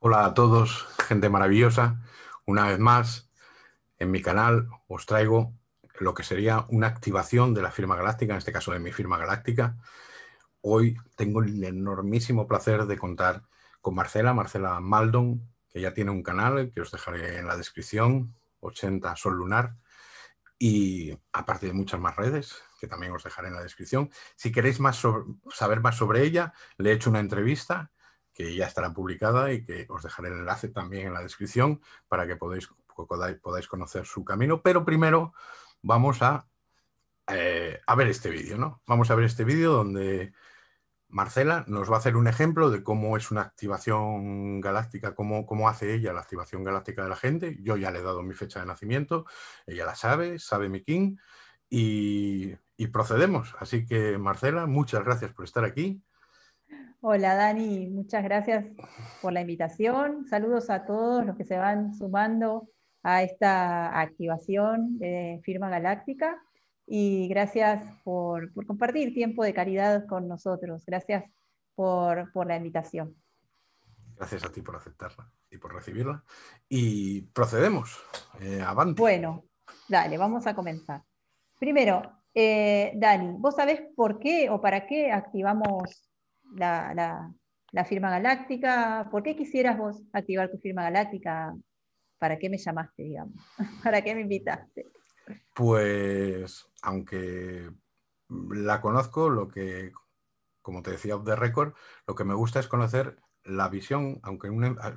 Hola a todos, gente maravillosa. Una vez más, en mi canal os traigo lo que sería una activación de la firma galáctica, en este caso de mi firma galáctica. Hoy tengo el enormísimo placer de contar con Marcela, Marcela Maldon, que ya tiene un canal que os dejaré en la descripción, 80 Sol Lunar, y aparte de muchas más redes que también os dejaré en la descripción. Si queréis más saber más sobre ella, le he hecho una entrevista que ya estará publicada y que os dejaré el enlace también en la descripción para que podáis, podáis conocer su camino. Pero primero vamos a, eh, a ver este vídeo, ¿no? Vamos a ver este vídeo donde Marcela nos va a hacer un ejemplo de cómo es una activación galáctica, cómo, hace ella la activación galáctica de la gente. Yo ya le he dado mi fecha de nacimiento, ella la sabe, sabe mi king y procedemos. Así que Marcela, muchas gracias por estar aquí Hola Dani, muchas gracias por la invitación. Saludos a todos los que se van sumando a esta activación de Firma Galáctica y gracias por, compartir tiempo de caridad con nosotros. Gracias por, la invitación. Gracias a ti por aceptarla y por recibirla. Y procedemos. Eh, avante. Bueno, dale, vamos a comenzar. Primero, eh, Dani, ¿vos sabés por qué o para qué activamos la, firma galáctica? ¿Por qué quisieras vos activar tu firma galáctica? ¿Para qué me llamaste, digamos? ¿Para qué me invitaste? Pues, aunque la conozco, lo que, como te decía, de récord, lo que me gusta es conocer la visión, aunque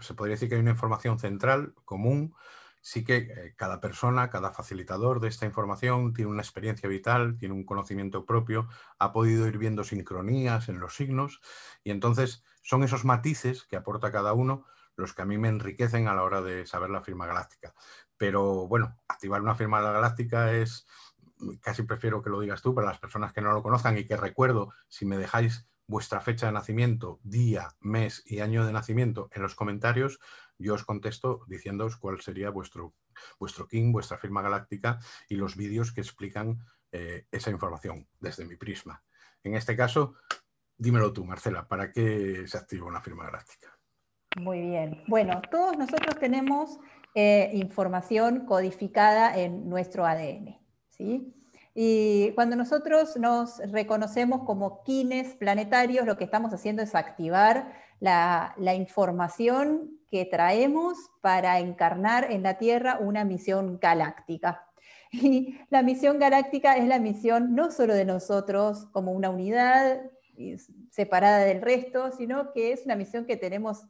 se podría decir que hay una información central común sí que eh, cada persona, cada facilitador de esta información tiene una experiencia vital, tiene un conocimiento propio, ha podido ir viendo sincronías en los signos y entonces son esos matices que aporta cada uno los que a mí me enriquecen a la hora de saber la firma galáctica. Pero bueno, activar una firma galáctica es, mm, casi prefiero que lo digas tú para las personas que no lo conozcan y que recuerdo, si me dejáis vuestra fecha de nacimiento, día, mes y año de nacimiento en los comentarios, yo os contesto diciéndoos cuál sería vuestro, vuestro king, vuestra firma galáctica y los vídeos que explican eh, esa información desde mi prisma. En este caso, dímelo tú, Marcela, ¿para qué se activa una firma galáctica? Muy bien. Bueno, todos nosotros tenemos eh, información codificada en nuestro ADN. ¿sí? Y cuando nosotros nos reconocemos como kines planetarios, lo que estamos haciendo es activar la información que traemos para encarnar en la Tierra una misión galáctica. Y la misión galáctica es la misión no solo de nosotros como una unidad separada del resto, sino que es una misión que tenemos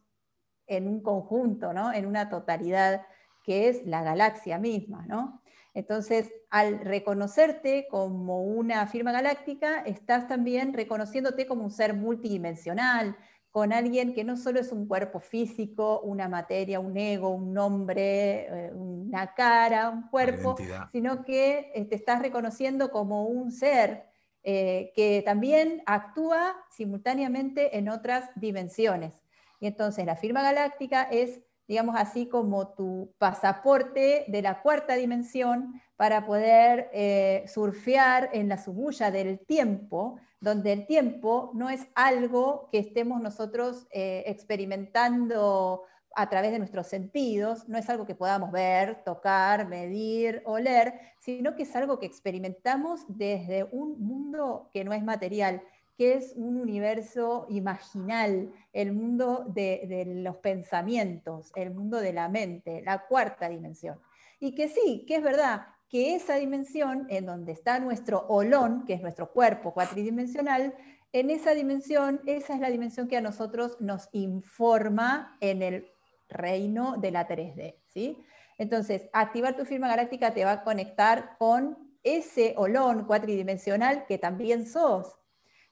en un conjunto, ¿no? en una totalidad, que es la galaxia misma. ¿no? Entonces, al reconocerte como una firma galáctica, estás también reconociéndote como un ser multidimensional, con alguien que no solo es un cuerpo físico, una materia, un ego, un nombre, eh, una cara, un cuerpo, sino que te este, estás reconociendo como un ser eh, que también actúa simultáneamente en otras dimensiones. Y entonces la firma galáctica es, digamos así, como tu pasaporte de la cuarta dimensión para poder eh, surfear en la subulla del tiempo donde el tiempo no es algo que estemos nosotros eh, experimentando a través de nuestros sentidos, no es algo que podamos ver, tocar, medir, oler, sino que es algo que experimentamos desde un mundo que no es material, que es un universo imaginal, el mundo de, de los pensamientos, el mundo de la mente, la cuarta dimensión. Y que sí, que es verdad, que esa dimensión, en donde está nuestro olón, que es nuestro cuerpo cuatridimensional, en esa dimensión, esa es la dimensión que a nosotros nos informa en el reino de la 3D. ¿sí? Entonces, activar tu firma galáctica te va a conectar con ese olón cuatridimensional que también sos,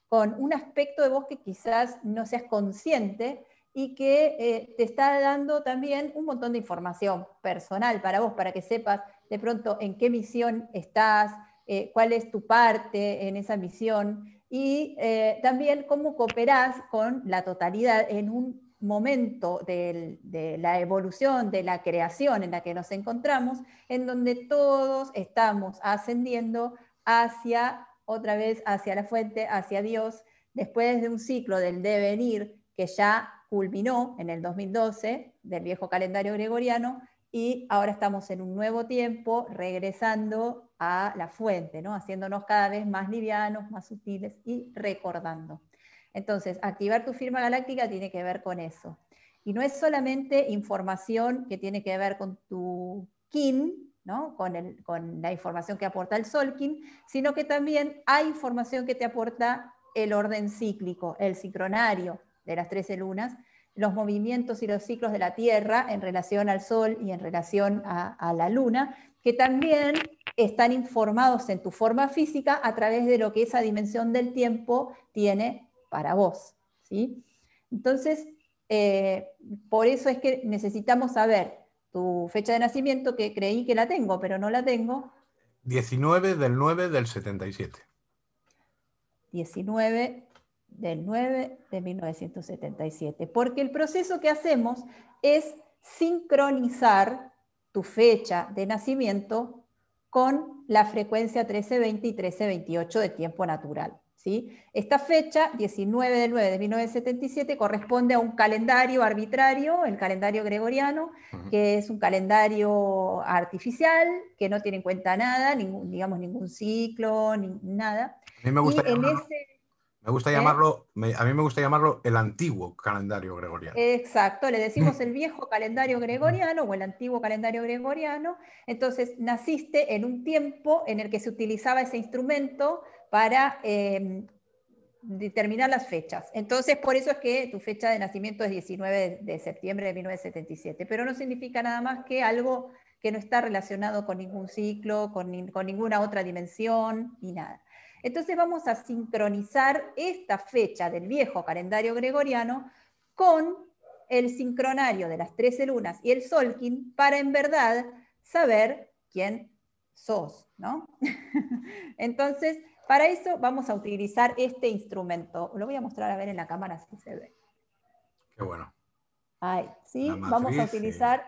con un aspecto de vos que quizás no seas consciente y que eh, te está dando también un montón de información personal para vos, para que sepas de pronto en qué misión estás, eh, cuál es tu parte en esa misión y eh, también cómo cooperás con la totalidad en un momento de la evolución, de la creación en la que nos encontramos, en donde todos estamos ascendiendo hacia, otra vez, hacia la fuente, hacia Dios, después de un ciclo del devenir que ya culminó en el 2012 del viejo calendario gregoriano y ahora estamos en un nuevo tiempo regresando a la fuente, ¿no? haciéndonos cada vez más livianos, más sutiles y recordando. Entonces, activar tu firma galáctica tiene que ver con eso. Y no es solamente información que tiene que ver con tu kin, ¿no? con, con la información que aporta el solkin, sino que también hay información que te aporta el orden cíclico, el sincronario de las 13 lunas, los movimientos y los ciclos de la Tierra en relación al Sol y en relación a, la Luna, que también están informados en tu forma física a través de lo que esa dimensión del tiempo tiene para vos. ¿sí? Entonces, eh, por eso es que necesitamos saber tu fecha de nacimiento, que creí que la tengo, pero no la tengo. 19 del 9 del 77. 19 del 9 de 1977, porque el proceso que hacemos es sincronizar tu fecha de nacimiento con la frecuencia 1320 y 1328 de tiempo natural. ¿sí? Esta fecha, 19 del 9 de 1977, corresponde a un calendario arbitrario, el calendario gregoriano, que es un calendario artificial, que no tiene en cuenta nada, ningún, digamos ningún ciclo, ni, nada. A mí me gusta en ese me gusta ¿Eh? llamarlo, a mí me gusta llamarlo el antiguo calendario gregoriano. Exacto, le decimos el viejo calendario gregoriano o el antiguo calendario gregoriano. Entonces, naciste en un tiempo en el que se utilizaba ese instrumento para em, determinar las fechas. Entonces, por eso es que tu fecha de nacimiento es 19 de septiembre de 1977, pero no significa nada más que algo que no está relacionado con ningún ciclo, con, con ninguna otra dimensión, ni nada. Entonces vamos a sincronizar esta fecha del viejo calendario gregoriano con el sincronario de las 13 lunas y el solkin para en verdad saber quién sos, ¿no? Entonces, para eso vamos a utilizar este instrumento. Lo voy a mostrar a ver en la cámara si se ve. Qué bueno. Ay, sí, vamos a utilizar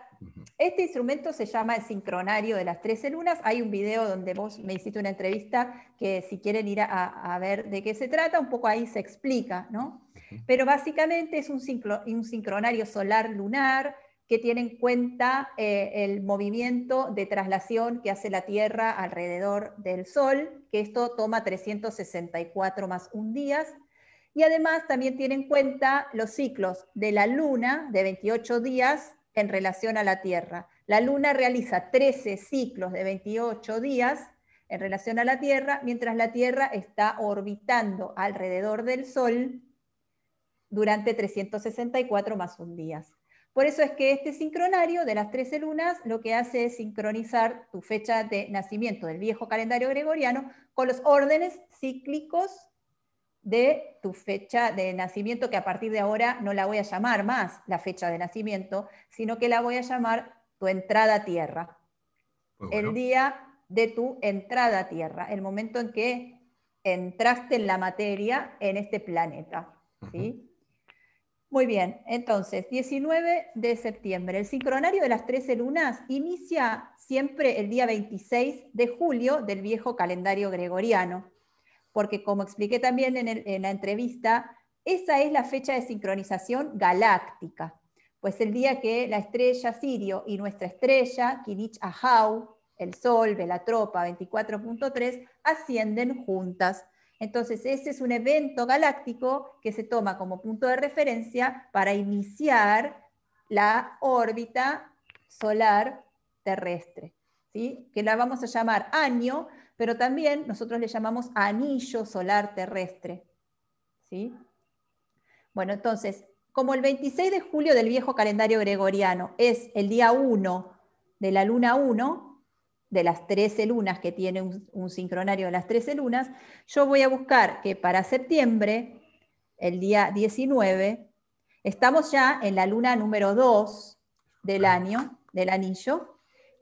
este instrumento se llama el sincronario de las 13 lunas. Hay un video donde vos me hiciste una entrevista que si quieren ir a, ver de qué se trata, un poco ahí se explica, ¿no? Pero básicamente es un, un sincronario solar lunar que tiene en cuenta eh, el movimiento de traslación que hace la Tierra alrededor del Sol, que esto toma 364 más un días, y además también tiene en cuenta los ciclos de la Luna de 28 días en relación a la Tierra. La Luna realiza 13 ciclos de 28 días en relación a la Tierra, mientras la Tierra está orbitando alrededor del Sol durante 364 más un día. Por eso es que este sincronario de las 13 lunas lo que hace es sincronizar tu fecha de nacimiento del viejo calendario gregoriano con los órdenes cíclicos de tu fecha de nacimiento, que a partir de ahora no la voy a llamar más la fecha de nacimiento, sino que la voy a llamar tu entrada a tierra. El día de tu entrada a tierra, el momento en que entraste en la materia en este planeta. ¿sí? Muy bien, entonces, 19 de septiembre, el sincronario de las 13 lunas inicia siempre el día 26 de julio del viejo calendario gregoriano porque como expliqué también en, la entrevista, esa es la fecha de sincronización galáctica, pues el día que la estrella Sirio y nuestra estrella, Kinich Ahau, el Sol, tropa 24.3, ascienden juntas. Entonces, ese es un evento galáctico que se toma como punto de referencia para iniciar la órbita solar terrestre, ¿sí? que la vamos a llamar año, pero también nosotros le llamamos anillo solar terrestre. Bueno, entonces, como el 26 de julio del viejo calendario gregoriano es el día 1 de la luna 1, de las 13 lunas que tiene un, un, sincronario de las 13 lunas, yo voy a buscar que para septiembre, el día 19, estamos ya en la luna número 2 del año, del anillo,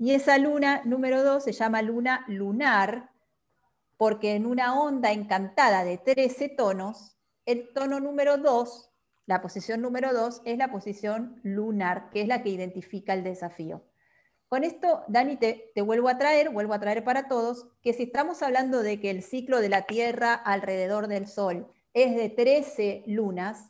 y esa luna número 2 se llama luna lunar, porque en una onda encantada de 13 tonos, el tono número 2, la posición número 2, es la posición lunar, que es la que identifica el desafío. Con esto, Dani, te, te, vuelvo a traer, vuelvo a traer para todos, que si estamos hablando de que el ciclo de la Tierra alrededor del Sol es de 13 lunas,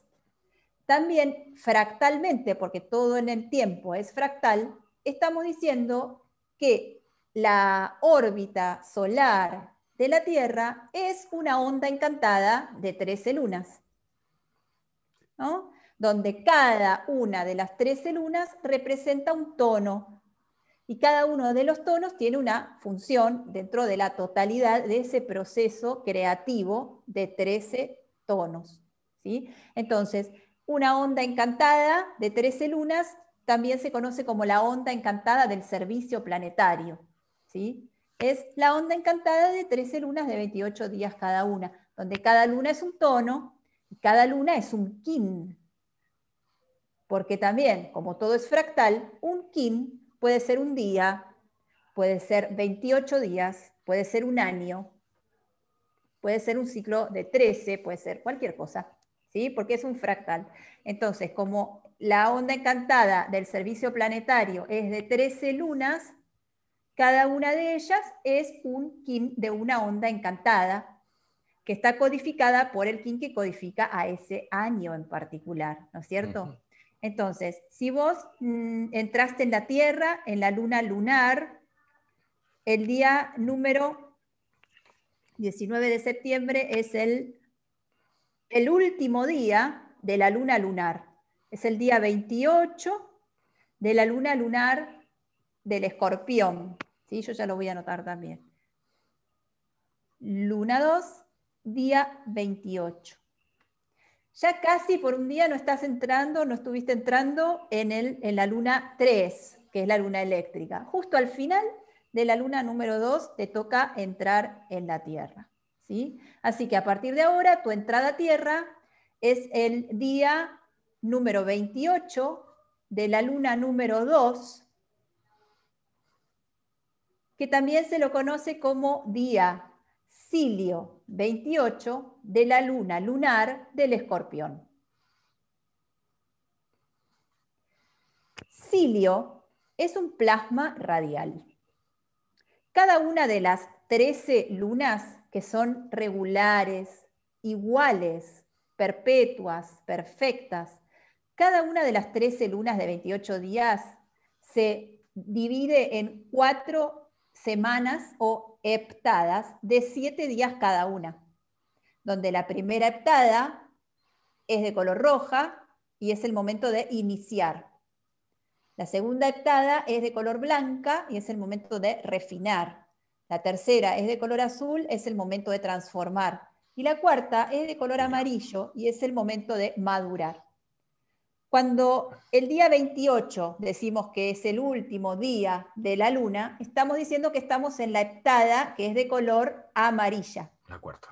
también fractalmente, porque todo en el tiempo es fractal, estamos diciendo que la órbita solar de la Tierra es una onda encantada de 13 lunas, donde cada una de las 13 lunas representa un tono y cada uno de los tonos tiene una función dentro de la totalidad de ese proceso creativo de 13 tonos. Entonces, una onda encantada de 13 lunas también se conoce como la onda encantada del servicio planetario. ¿sí? Es la onda encantada de 13 lunas de 28 días cada una, donde cada luna es un tono y cada luna es un kin. Porque también, como todo es fractal, un kin puede ser un día, puede ser 28 días, puede ser un año, puede ser un ciclo de 13, puede ser cualquier cosa, ¿sí? Porque es un fractal. Entonces, como la onda encantada del servicio planetario es de 13 lunas, cada una de ellas es un kin de una onda encantada que está codificada por el kin que codifica a ese año en particular, ¿no es cierto? Entonces, si vos mm, entraste en la Tierra, en la luna lunar, el día número 19 de septiembre es el, el último día de la luna lunar es el día 28 de la luna lunar del escorpión. ¿sí? Yo ya lo voy a anotar también. Luna 2, día 28. Ya casi por un día no estás entrando, no estuviste entrando en, el, en la luna 3, que es la luna eléctrica. Justo al final de la luna número 2 te toca entrar en la Tierra. ¿sí? Así que a partir de ahora tu entrada a Tierra es el día número 28, de la luna número 2, que también se lo conoce como día Cilio 28 de la luna lunar del escorpión. Cilio es un plasma radial. Cada una de las 13 lunas que son regulares, iguales, perpetuas, perfectas, cada una de las 13 lunas de 28 días se divide en cuatro semanas o heptadas de siete días cada una, donde la primera heptada es de color roja y es el momento de iniciar. La segunda heptada es de color blanca y es el momento de refinar. La tercera es de color azul, es el momento de transformar. Y la cuarta es de color amarillo y es el momento de madurar. Cuando el día 28 decimos que es el último día de la luna, estamos diciendo que estamos en la heptada, que es de color amarilla. La cuarta.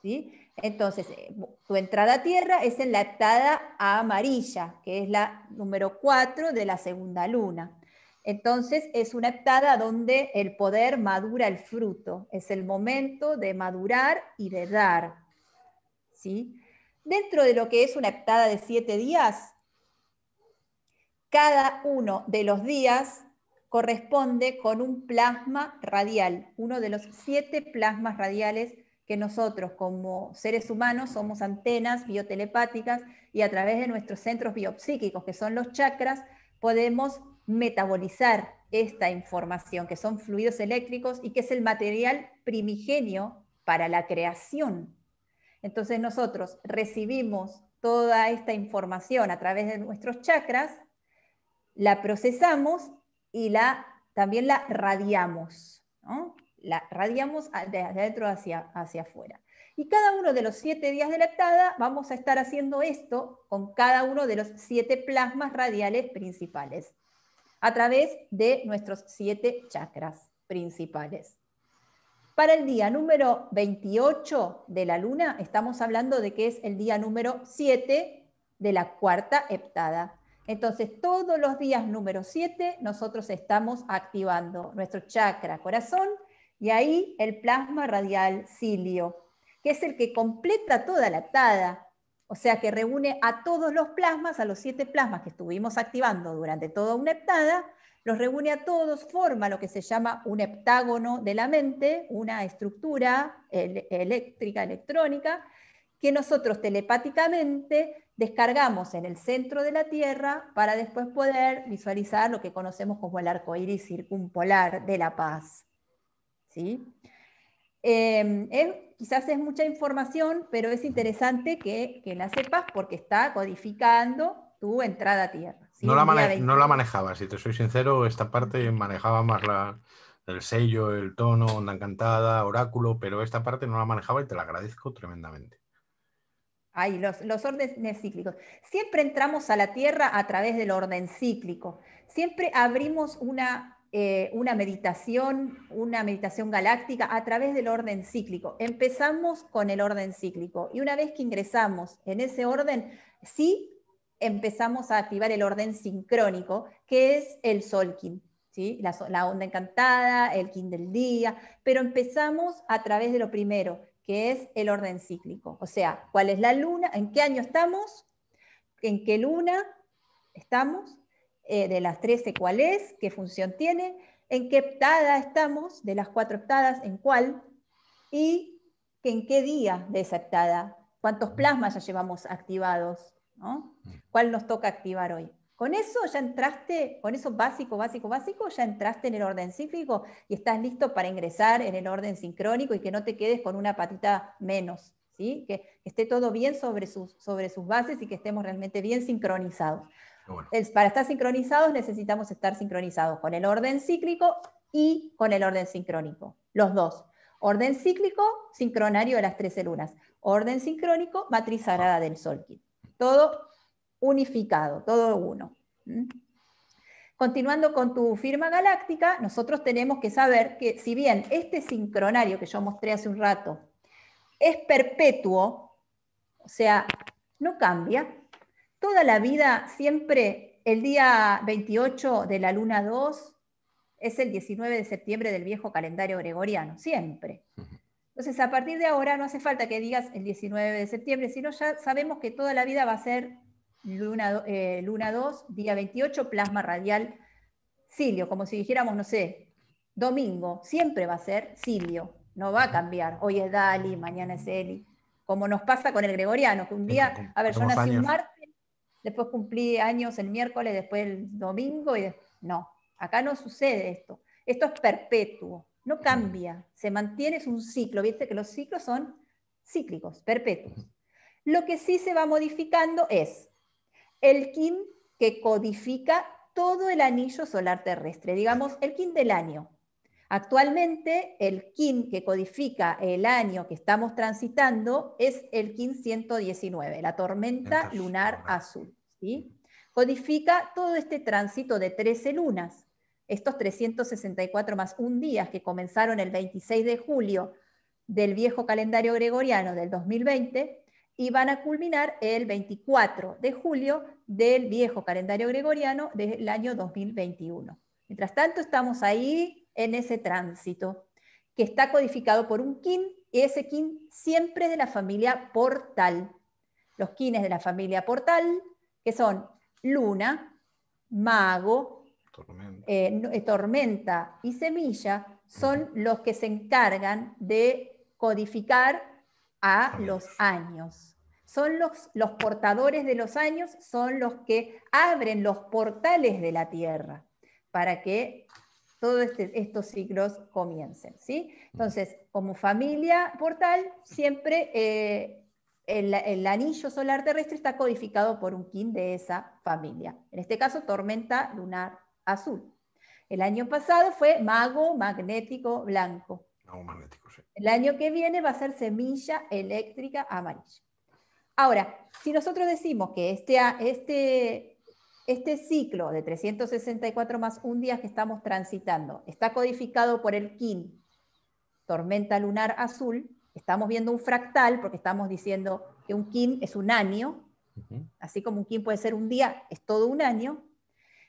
¿Sí? Entonces, eh, tu entrada a tierra es en la heptada amarilla, que es la número 4 de la segunda luna. Entonces, es una heptada donde el poder madura el fruto. Es el momento de madurar y de dar. ¿Sí? dentro de lo que es una heptada de siete días, cada uno de los días corresponde con un plasma radial, uno de los siete plasmas radiales que nosotros como seres humanos somos antenas biotelepáticas y a través de nuestros centros biopsíquicos, que son los chakras, podemos metabolizar esta información, que son fluidos eléctricos y que es el material primigenio para la creación entonces nosotros recibimos toda esta información a través de nuestros chakras, la procesamos y la, también la radiamos. La radiamos de adentro hacia, hacia afuera. Y cada uno de los siete días de lactada vamos a estar haciendo esto con cada uno de los siete plasmas radiales principales, a través de nuestros siete chakras principales. Para el día número 28 de la luna, estamos hablando de que es el día número 7 de la cuarta heptada. Entonces, todos los días número 7, nosotros estamos activando nuestro chakra corazón y ahí el plasma radial cilio, que es el que completa toda la heptada, o sea que reúne a todos los plasmas, a los siete plasmas que estuvimos activando durante toda una heptada, los reúne a todos, forma lo que se llama un heptágono de la mente, una estructura eléctrica, electrónica, que nosotros telepáticamente descargamos en el centro de la Tierra para después poder visualizar lo que conocemos como el arco iris circumpolar de la paz. ¿Sí? Em, quizás es mucha información, pero es interesante que, que la sepas porque está codificando tu entrada a Tierra. No la, no la manejaba, si te soy sincero, esta parte manejaba más la, el sello, el tono, onda encantada, oráculo, pero esta parte no la manejaba y te la agradezco tremendamente. Ay, los, los órdenes cíclicos. Siempre entramos a la tierra a través del orden cíclico. Siempre abrimos una, eh, una meditación, una meditación galáctica a través del orden cíclico. Empezamos con el orden cíclico y una vez que ingresamos en ese orden, sí empezamos a activar el orden sincrónico, que es el solkin, ¿sí? la, onda encantada, el kin del día, pero empezamos a través de lo primero, que es el orden cíclico, o sea, cuál es la luna, en qué año estamos, en qué luna estamos, eh, de las 13 cuál es, qué función tiene, en qué octada estamos, de las cuatro octadas en cuál, y en qué día de esa octada cuántos plasmas ya llevamos activados, Mm. ¿Cuál nos toca activar hoy? Con eso ya entraste, con eso básico, básico, básico, ya entraste en el orden cíclico y estás listo para ingresar en el orden sincrónico y que no te quedes con una patita menos, ¿sí? Que esté todo bien sobre sus, sobre sus bases y que estemos realmente bien sincronizados. Para estar sincronizados necesitamos estar sincronizados con el orden cíclico y con el orden sincrónico, los dos. Orden cíclico, sincronario de las tres lunas. Orden sincrónico, matriz sagrada ah. del Solkit todo unificado, todo uno. Continuando con tu firma galáctica, nosotros tenemos que saber que si bien este sincronario que yo mostré hace un rato es perpetuo, o sea, no cambia, toda la vida siempre el día 28 de la luna 2 es el 19 de septiembre del viejo calendario gregoriano, siempre. Entonces, a partir de ahora no hace falta que digas el 19 de septiembre, sino ya sabemos que toda la vida va a ser luna, 2, eh, día 28, plasma radial Silio, como si dijéramos, no sé, domingo, siempre va a ser Silio, no va a cambiar. Hoy es Dali, mañana es Eli, como nos pasa con el gregoriano, que un día, a ver, yo nací un martes, después cumplí años el miércoles, después el domingo, y no, acá no sucede esto, esto es perpetuo no cambia, se mantiene, es un ciclo, viste que los ciclos son cíclicos, perpetuos. Lo que sí se va modificando es el kin que codifica todo el anillo solar terrestre, digamos el kin del año. Actualmente el kin que codifica el año que estamos transitando es el kin 119, la tormenta lunar azul. Codifica todo este tránsito de 13 lunas estos 364 más un día que comenzaron el 26 de julio del viejo calendario gregoriano del 2020 y van a culminar el 24 de julio del viejo calendario gregoriano del año 2021. Mientras tanto, estamos ahí en ese tránsito que está codificado por un kin y ese kin siempre de la familia portal. Los kines de la familia portal, que son luna, mago, eh, eh, tormenta, y semilla son los que se encargan de codificar a los años. Son los, los portadores de los años, son los que abren los portales de la tierra para que todos este, estos ciclos comiencen. ¿sí? Entonces, como familia portal, siempre eh, el, el, anillo solar terrestre está codificado por un kin de esa familia. En este caso, tormenta lunar azul. El año pasado fue mago magnético blanco. El año que viene va a ser semilla eléctrica amarilla. Ahora, si nosotros decimos que este, este, este ciclo de 364 más un día que estamos transitando está codificado por el KIN, tormenta lunar azul, estamos viendo un fractal porque estamos diciendo que un KIN es un año, así como un KIN puede ser un día, es todo un año,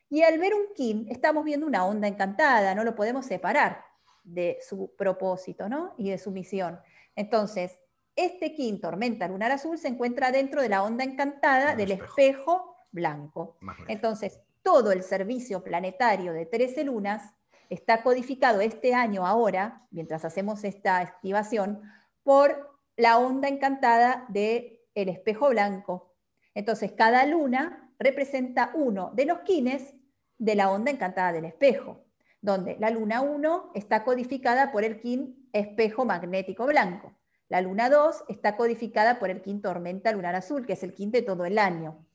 y al ver un kin, estamos viendo una onda encantada, no lo podemos separar de su propósito ¿no? y de su misión. Entonces, este kin, tormenta lunar azul, se encuentra dentro de la onda encantada del espejo, blanco. Entonces, todo el servicio planetario de 13 lunas está codificado este año ahora, mientras hacemos esta activación, por la onda encantada del el espejo blanco. Entonces, cada luna representa uno de los quines de la onda encantada del espejo, donde la luna 1 está codificada por el quin espejo magnético blanco. La luna 2 está codificada por el quin tormenta lunar azul, que es el quin de todo el año.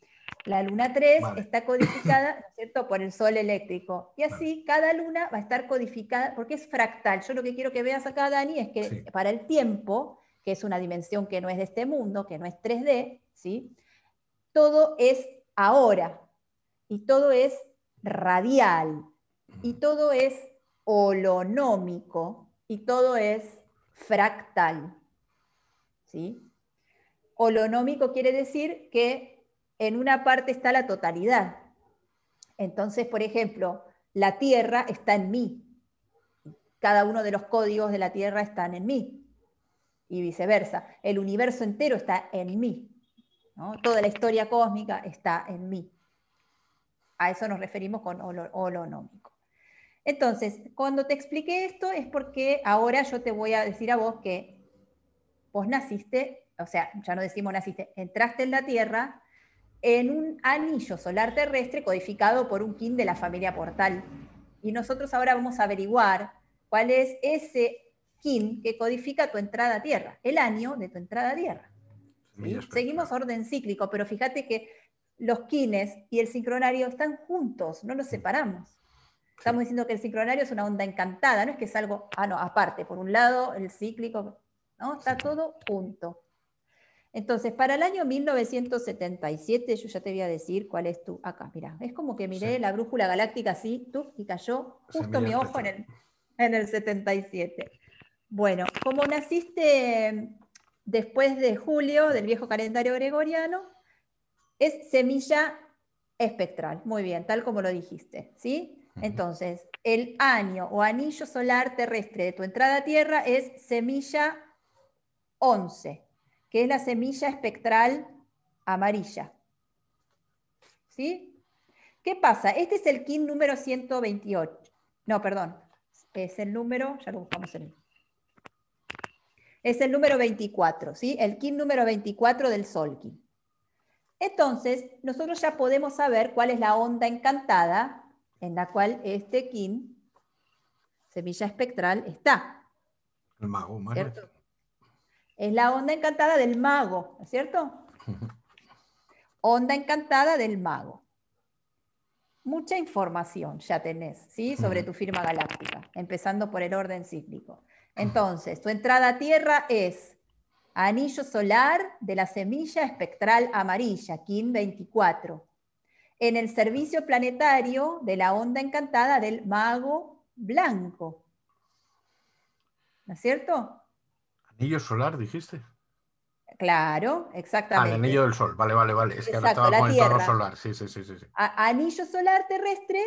La luna 3 está codificada cierto? por el sol eléctrico. Y así cada luna va a estar codificada porque es fractal. Yo lo que quiero que veas acá, Dani, es que para el tiempo, que es una dimensión que no es de este mundo, que no es 3D, ¿sí? todo es ahora. Y todo es radial. Y todo es holonómico. Y todo es fractal. ¿Sí? Holonómico quiere decir que en una parte está la totalidad. Entonces, por ejemplo, la tierra está en mí. Cada uno de los códigos de la tierra están en mí. Y viceversa. El universo entero está en mí. Toda la historia cósmica está en mí. A eso nos referimos con holonómico. Entonces, cuando te expliqué esto es porque ahora yo te voy a decir a vos que vos naciste, o sea, ya no decimos naciste, entraste en la Tierra en un anillo solar terrestre codificado por un kin de la familia Portal. Y nosotros ahora vamos a averiguar cuál es ese kin que codifica tu entrada a Tierra, el año de tu entrada a Tierra. Seguimos orden cíclico, pero fíjate que los quines y el sincronario están juntos, no los mm. separamos. Estamos diciendo que el sincronario es una onda encantada, no es que es algo, ah, no, aparte, por un lado el cíclico, ¿no? Está todo junto. Entonces, para el año 1977, yo ya te voy a decir cuál es tu. Acá, mira, es como que miré la brújula galáctica así, tú, y cayó justo mi ojo en en el 77. Bueno, como naciste después de julio del viejo calendario gregoriano, es semilla espectral. Muy bien, tal como lo dijiste, ¿sí? Entonces, el año o anillo solar terrestre de tu entrada a Tierra es semilla 11, que es la semilla espectral amarilla. ¿Sí? ¿Qué pasa? Este es el KIN número 128. No, perdón. Es el número, ya lo buscamos en el es el número 24, ¿sí? El kin número 24 del Sol Solkin. Entonces, nosotros ya podemos saber cuál es la onda encantada en la cual este kin, semilla espectral, está. El mago ¿cierto? Es la onda encantada del mago, ¿no es cierto? onda encantada del mago. Mucha información ya tenés, ¿sí? Sobre tu firma galáctica, empezando por el orden cíclico. Entonces, tu entrada a tierra es anillo solar de la semilla espectral amarilla, KIN 24, en el servicio planetario de la onda encantada del mago blanco. ¿No es cierto? Anillo solar, dijiste. Claro, exactamente. Ah, anillo del sol, vale, vale, vale. Es que ahora estaba con el solar, sí, sí, sí. anillo solar terrestre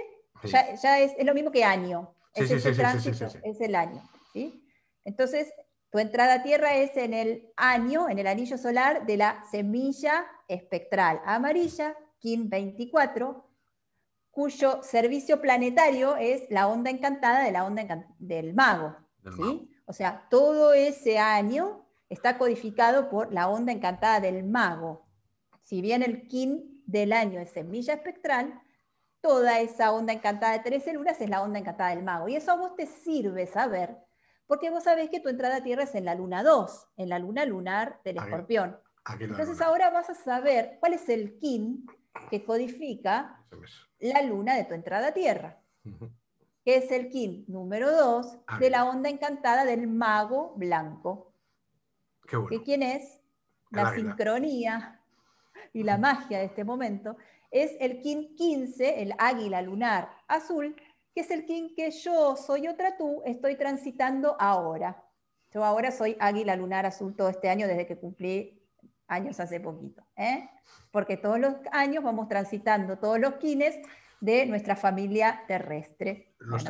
ya, es, lo mismo que año. Sí, sí, sí, sí, sí. es el año. ¿sí? Entonces, tu entrada a Tierra es en el año, en el anillo solar de la semilla espectral amarilla, KIN 24, cuyo servicio planetario es la onda encantada de la onda del mago. O sea, todo ese año está codificado por la onda encantada del mago. Si bien el kin del año es semilla espectral, toda esa onda encantada de tres células es la onda encantada del mago. Y eso a vos te sirve saber porque vos sabés que tu entrada a Tierra es en la luna 2, en la luna lunar del ah, escorpión. Ah, Entonces ahora vas a saber cuál es el kin que codifica la luna de tu entrada a Tierra, que es el kin número 2 ah, de la onda encantada del mago blanco. Qué bueno. ¿Que ¿Quién es? La, sincronía y la magia de este momento es el kin 15, el águila lunar azul, que es el kin que yo soy otra tú, estoy transitando ahora. Yo ahora soy águila lunar azul todo este año desde que cumplí años hace poquito, ¿eh? porque todos los años vamos transitando todos los kines de nuestra familia terrestre. Los es,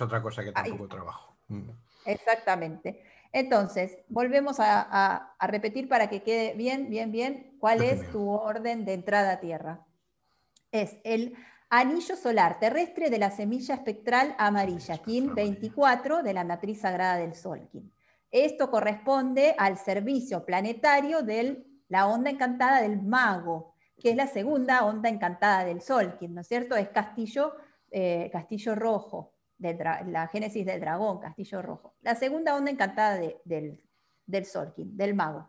otra cosa que tampoco trabajo. Mm. Exactamente. Entonces, volvemos a, repetir para que quede bien, bien, bien, cuál es tu orden de entrada a tierra. Es el anillo solar terrestre de la semilla espectral amarilla, KIN 24 de la matriz sagrada del Sol. Esto corresponde al servicio planetario de la onda encantada del mago, que es la segunda onda encantada del Sol, KIN, ¿no es cierto? Es Castillo, eh, Castillo Rojo, de la génesis del dragón, Castillo Rojo. La segunda onda encantada del, del Sol, del mago.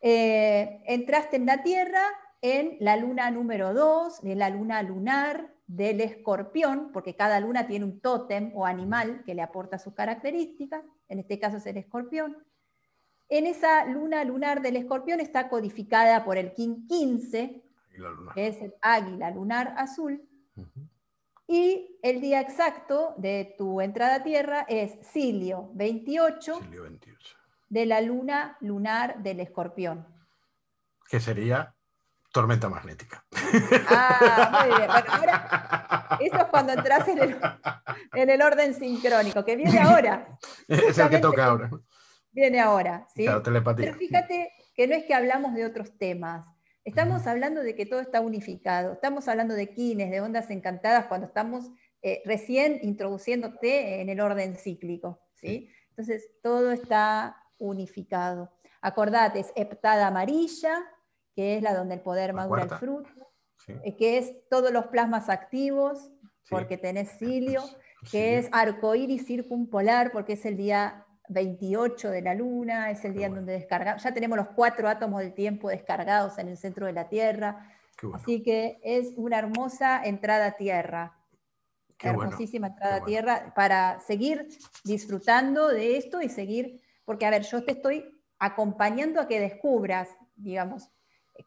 Eh, entraste en la Tierra, en la luna número 2, en la luna lunar del escorpión, porque cada luna tiene un tótem o animal que le aporta sus características, en este caso es el escorpión. En esa luna lunar del escorpión está codificada por el King 15, que es el águila lunar azul, y el día exacto de tu entrada a Tierra es Silio 28, 28. de la luna lunar del escorpión. Que sería? tormenta magnética. Ah, muy bien. Bueno, ahora, eso es cuando entras en el, orden sincrónico, que viene ahora. es el que toca ahora. Viene ahora, ¿sí? telepatía. Pero fíjate que no es que hablamos de otros temas. Estamos hablando de que todo está unificado. Estamos hablando de quines, de ondas encantadas, cuando estamos eh, recién introduciéndote en el orden cíclico, Entonces, todo está unificado. Acordate, es heptada amarilla, que es la donde el poder madura el fruto, eh, que es todos los plasmas activos, porque tenés cilio, pues, que es arcoíris circumpolar, porque es el día 28 de la luna, es el día en donde descargamos, ya tenemos los cuatro átomos del tiempo descargados en el centro de la Tierra, así que es una hermosa entrada a Tierra. hermosísima entrada a Tierra para seguir disfrutando de esto y seguir, porque a ver, yo te estoy acompañando a que descubras, digamos,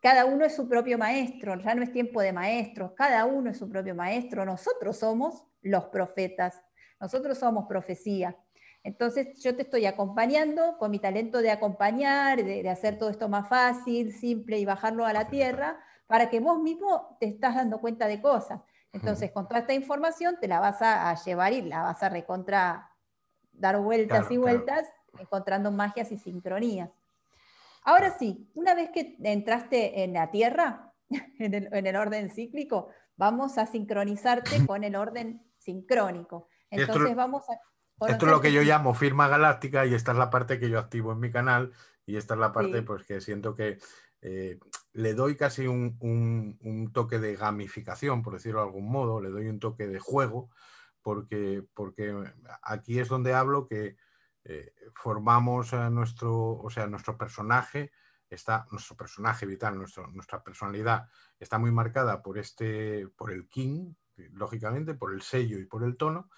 cada uno es su propio maestro, ya no es tiempo de maestros, cada uno es su propio maestro, nosotros somos los profetas, nosotros somos profecía. Entonces yo te estoy acompañando con mi talento de acompañar, de, hacer todo esto más fácil, simple y bajarlo a la tierra, para que vos mismo te estás dando cuenta de cosas. Entonces hmm. con toda esta información te la vas a, llevar y la vas a recontra, dar vueltas y vueltas, encontrando magias y sincronías. Ahora sí, una vez que entraste en la Tierra, en el, orden cíclico, vamos a sincronizarte con el orden sincrónico. Entonces esto, vamos Esto es lo que yo llamo firma galáctica y esta es la parte que yo activo en mi canal y esta es la parte pues, que siento que eh, le doy casi un, toque de gamificación, por decirlo de algún modo, le doy un toque de juego, porque, porque aquí es donde hablo que eh, formamos a nuestro, o sea, nuestro personaje, está, nuestro personaje vital, nuestro, nuestra personalidad está muy marcada por, este, por el king, eh, lógicamente, por el sello y por el tono.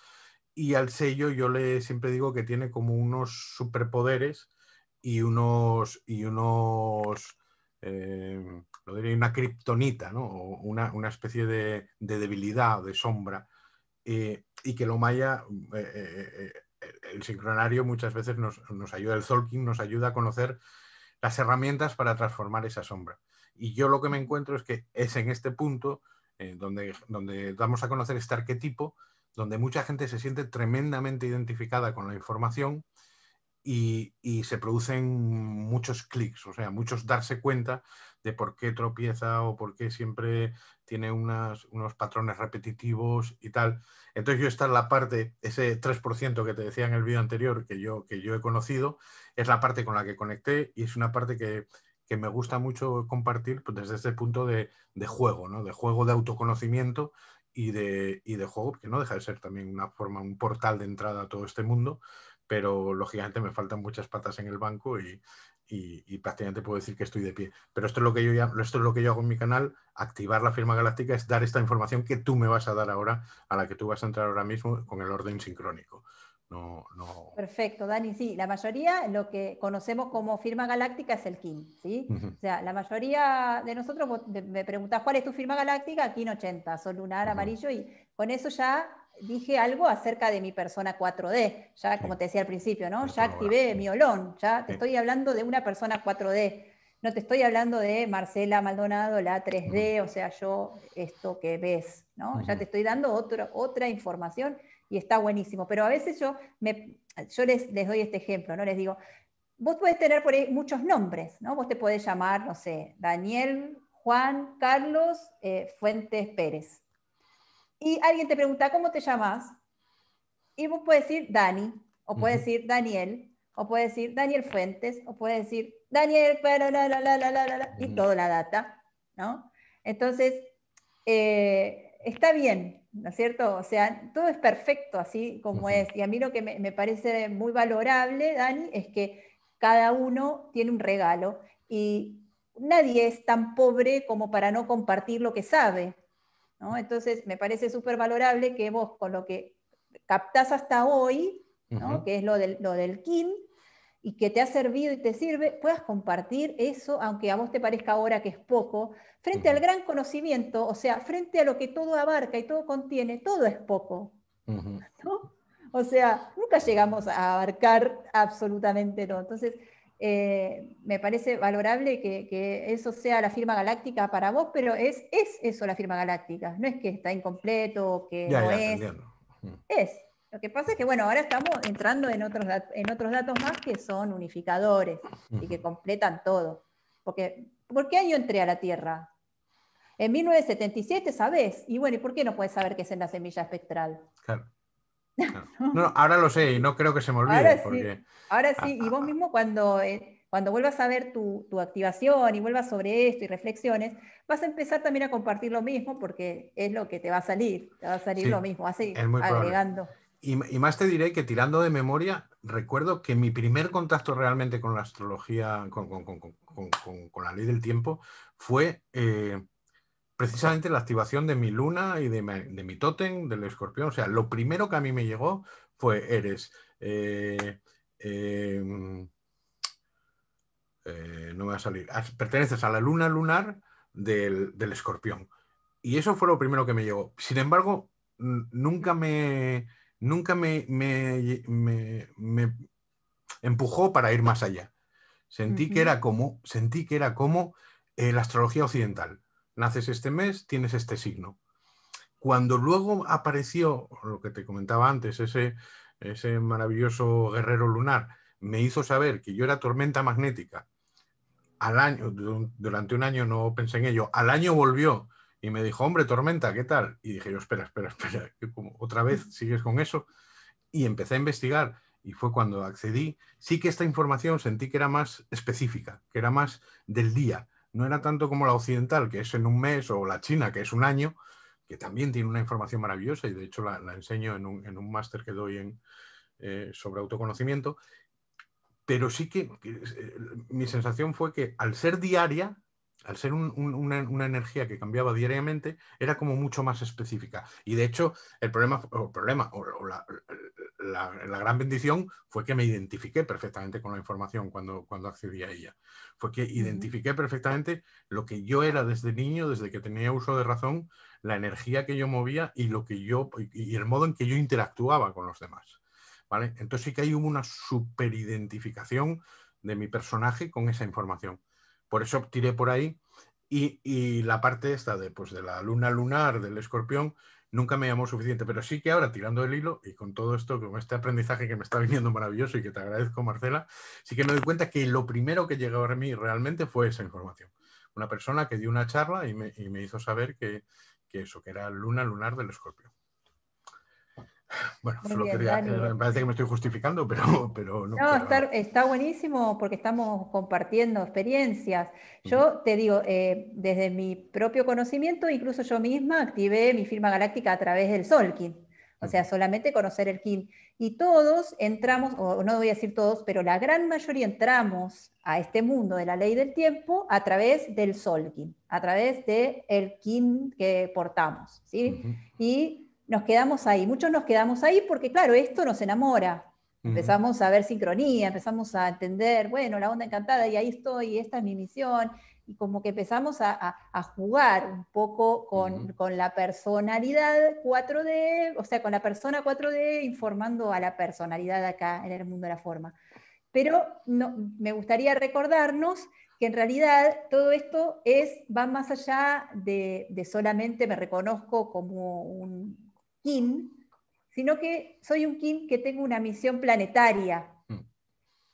Y al sello yo le siempre digo que tiene como unos superpoderes y unos, y unos eh, lo diría una kriptonita, ¿no? una, especie de, debilidad o de sombra, y que lo maya el sincronario muchas veces nos, ayuda, el Zolkin nos ayuda a conocer las herramientas para transformar esa sombra. Y yo lo que me encuentro es que es en este punto eh, donde, donde damos a conocer este arquetipo, donde mucha gente se siente tremendamente identificada con la información y, se producen muchos clics, o sea, muchos darse cuenta de por qué tropieza o por qué siempre tiene unas, unos patrones repetitivos y tal. Entonces yo esta es la parte, ese 3% que te decía en el vídeo anterior que yo, que yo he conocido, es la parte con la que conecté y es una parte que, que me gusta mucho compartir pues, desde este punto de, de, juego, ¿no? de juego de autoconocimiento y de, y de juego, que no deja de ser también una forma, un portal de entrada a todo este mundo, pero lógicamente me faltan muchas patas en el banco y, y, prácticamente puedo decir que estoy de pie. Pero esto es lo que yo esto es lo que yo hago en mi canal, activar la firma galáctica es dar esta información que tú me vas a dar ahora, a la que tú vas a entrar ahora mismo con el orden sincrónico. No, no... Perfecto, Dani, sí, la mayoría lo que conocemos como firma galáctica es el KIN, ¿sí? O sea, la mayoría de nosotros me preguntas cuál es tu firma galáctica, KIN 80, sol lunar amarillo, y con eso ya dije algo acerca de mi persona 4D, ya como te decía al principio, ¿no? Ya activé mi olón, ya te estoy hablando de una persona 4D, no te estoy hablando de Marcela Maldonado, la 3D, o sea, yo esto que ves, ¿no? Ya te estoy dando otra información y está buenísimo, pero a veces yo, me, yo les, doy este ejemplo, ¿no? Les digo, vos puedes tener por ahí muchos nombres, ¿no? Vos te podés llamar, no sé, Daniel, Juan, Carlos, eh, Fuentes Pérez y alguien te pregunta cómo te llamas, y vos puedes decir Dani, o puedes decir Daniel, o puedes decir Daniel Fuentes, o puedes decir Daniel, pero la, y toda la data, ¿no? Entonces, eh, está bien, ¿no es cierto? O sea, todo es perfecto así como es. Y a mí lo que me parece muy valorable, Dani, es que cada uno tiene un regalo y nadie es tan pobre como para no compartir lo que sabe. Entonces, me parece súper valorable que vos con lo que captás hasta hoy, que es lo del, lo del kin, y que te ha servido y te sirve, puedas compartir eso, aunque a vos te parezca ahora que es poco, frente al gran conocimiento, o sea, frente a lo que todo abarca y todo contiene, todo es poco. O sea, nunca llegamos a abarcar absolutamente todo. Entonces, eh, me parece valorable que, eso sea la firma galáctica para vos, pero es, es eso la firma galáctica, no es que está incompleto o que no es. Es. Lo que pasa es que, bueno, ahora estamos entrando en otros, en otros datos más que son unificadores y que completan todo. Porque, ¿Por qué año entré a la Tierra? En 1977 sabés, y bueno, ¿y por qué no puedes saber qué es en la semilla espectral? Claro. No, ahora lo sé y no creo que se me olvide. Ahora sí, ah, y ah, vos ah. mismo cuando, eh, cuando vuelvas a ver tu, activación y vuelvas sobre esto y reflexiones, vas a empezar también a compartir lo mismo porque es lo que te va a salir, te va a salir lo mismo, así, agregando. Y, más te diré que tirando de memoria, recuerdo que mi primer contacto realmente con la astrología, con, la ley del tiempo, fue... Eh, precisamente la activación de mi luna y de, mi tótem, del escorpión. O sea, lo primero que a mí me llegó fue Eres. Eh, em, eh, no me va a salir. Ah, perteneces a la luna lunar del, escorpión. Y eso fue lo primero que me llegó. Sin embargo, nunca me. Nunca me, me, empujó para ir más allá. Sentí que era como, sentí que era como eh, la astrología occidental naces este mes, tienes este signo. Cuando luego apareció lo que te comentaba antes, ese, maravilloso guerrero lunar, me hizo saber que yo era tormenta magnética. Al año, durante un año no pensé en ello. Al año volvió y me dijo, hombre, tormenta, ¿qué tal? Y dije yo, espera, espera, espera, otra vez sigues con eso. Y empecé a investigar y fue cuando accedí. Sí que esta información sentí que era más específica, que era más del día, no era tanto como la occidental, que es en un mes, o la china, que es un año, que también tiene una información maravillosa y de hecho la, enseño en un, máster que doy en, eh, sobre autoconocimiento, pero sí que, eh, mi sensación fue que al ser diaria, al ser una, energía que cambiaba diariamente, era como mucho más específica. Y de hecho, el problema, o, la, gran bendición fue que me identifiqué perfectamente con la información cuando, cuando accedí a ella. Fue que identifiqué perfectamente lo que yo era desde niño, desde que tenía uso de razón, la energía que yo movía y, lo que yo, y el modo en que yo interactuaba con los demás. ¿vale? Entonces sí que hay una superidentificación de mi personaje con esa información. Por eso tiré por ahí. Y, la parte esta de, pues, de la luna lunar del escorpión nunca me llamó suficiente, pero sí que ahora tirando el hilo y con todo esto, con este aprendizaje que me está viniendo maravilloso y que te agradezco, Marcela, sí que me doy cuenta que lo primero que llegó a mí realmente fue esa información. Una persona que dio una charla y me, hizo saber que, que eso, que era luna lunar del escorpión. Bueno, me parece que me estoy justificando, pero, pero no. no está, buenísimo porque estamos compartiendo experiencias. Yo te digo, eh, desde mi propio conocimiento, incluso yo misma activé mi firma galáctica a través del Solkin. O sea, solamente conocer el KIN. Y todos entramos, o no voy a decir todos, pero la gran mayoría entramos a este mundo de la ley del tiempo a través del Solkin, a través del el KIN que portamos. ¿sí? Y nos quedamos ahí. Muchos nos quedamos ahí porque, claro, esto nos enamora. Empezamos a ver sincronía, empezamos a entender, bueno, la onda encantada y ahí estoy, esta es mi misión. Y como que empezamos a, jugar un poco con, la personalidad 4D, o sea, con la persona 4D informando a la personalidad acá en el mundo de la forma. Pero no, me gustaría recordarnos que en realidad todo esto es, va más allá de solamente me reconozco como un, kin, sino que soy un kin que tengo una misión planetaria, mm.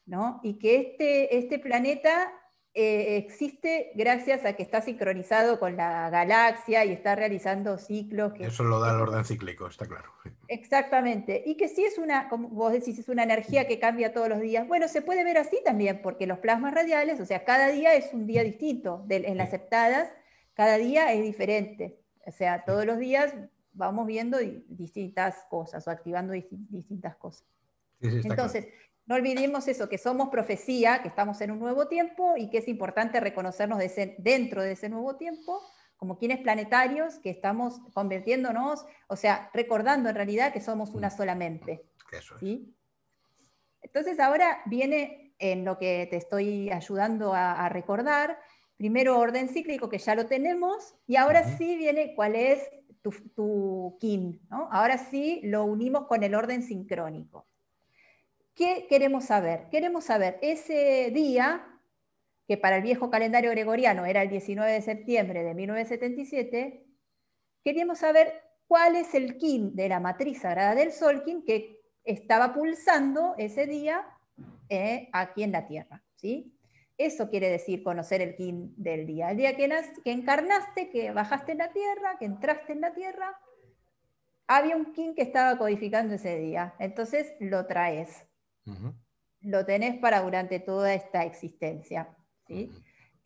¿no? Y que este, este planeta eh, existe gracias a que está sincronizado con la galaxia y está realizando ciclos. Eso lo da el orden cíclico, está claro. Exactamente. Y que si es una, como vos decís, es una energía mm. que cambia todos los días. Bueno, se puede ver así también, porque los plasmas radiales, o sea, cada día es un día mm. distinto. en las aceptadas. cada día es diferente. O sea, todos los días vamos viendo distintas cosas o activando distintas cosas. Entonces, no olvidemos eso, que somos profecía, que estamos en un nuevo tiempo y que es importante reconocernos de dentro de ese nuevo tiempo como quienes planetarios que estamos convirtiéndonos, o sea, recordando en realidad que somos una mm. solamente. Eso ¿sí? Entonces ahora viene en lo que te estoy ayudando a, recordar, primero orden cíclico, que ya lo tenemos, y ahora sí viene cuál es tu, kin. ¿no? Ahora sí lo unimos con el orden sincrónico. ¿Qué queremos saber? Queremos saber ese día, que para el viejo calendario gregoriano era el 19 de septiembre de 1977, queríamos saber cuál es el kin de la matriz sagrada del Solkin que estaba pulsando ese día eh, aquí en la Tierra. ¿sí? Eso quiere decir conocer el kin del día. El día que, que encarnaste, que bajaste en la tierra, que entraste en la tierra, había un kin que estaba codificando ese día. Entonces lo traes. Lo tenés para durante toda esta existencia.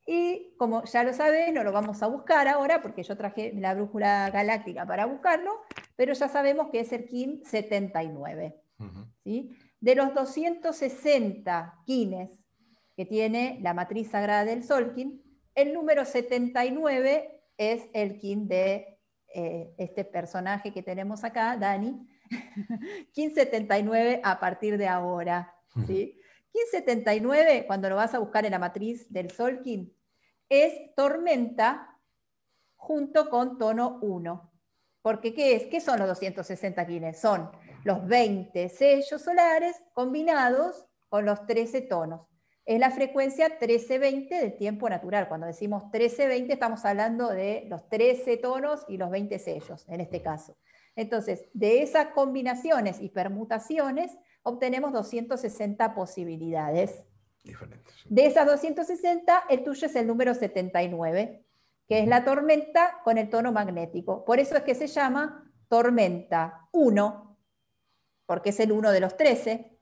Y como ya lo sabés, no lo vamos a buscar ahora porque yo traje la brújula galáctica para buscarlo, pero ya sabemos que es el kin 79. De los 260 kines que tiene la matriz sagrada del Solkin. El número 79 es el kin de eh, este personaje que tenemos acá, Dani. 79 a partir de ahora. ¿sí? 79, cuando lo vas a buscar en la matriz del Solkin, es tormenta junto con tono 1. Porque ¿qué es? ¿Qué son los 260 kines? Son los 20 sellos solares combinados con los 13 tonos es la frecuencia 1320 del tiempo natural. Cuando decimos 1320 estamos hablando de los 13 tonos y los 20 sellos, en este caso. Entonces, de esas combinaciones y permutaciones obtenemos 260 posibilidades. Diferentes. De esas 260, el tuyo es el número 79, que es la tormenta con el tono magnético. Por eso es que se llama tormenta 1, porque es el 1 de los 13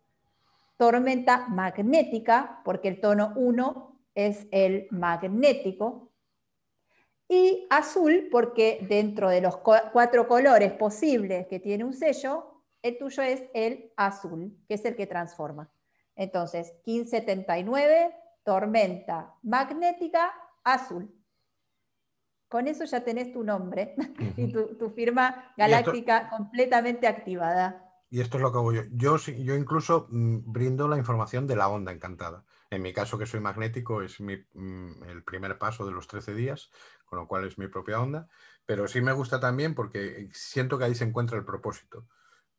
tormenta magnética, porque el tono 1 es el magnético, y azul, porque dentro de los cuatro colores posibles que tiene un sello, el tuyo es el azul, que es el que transforma. Entonces, 1579, tormenta magnética, azul. Con eso ya tenés tu nombre y tu, tu firma galáctica completamente activada y esto es lo que hago yo. Yo, yo incluso mm, brindo la información de la onda encantada. En mi caso, que soy magnético, es mm, el primer paso de los 13 días, con lo cual es mi propia onda. Pero sí me gusta también porque eh, siento que ahí se encuentra el propósito.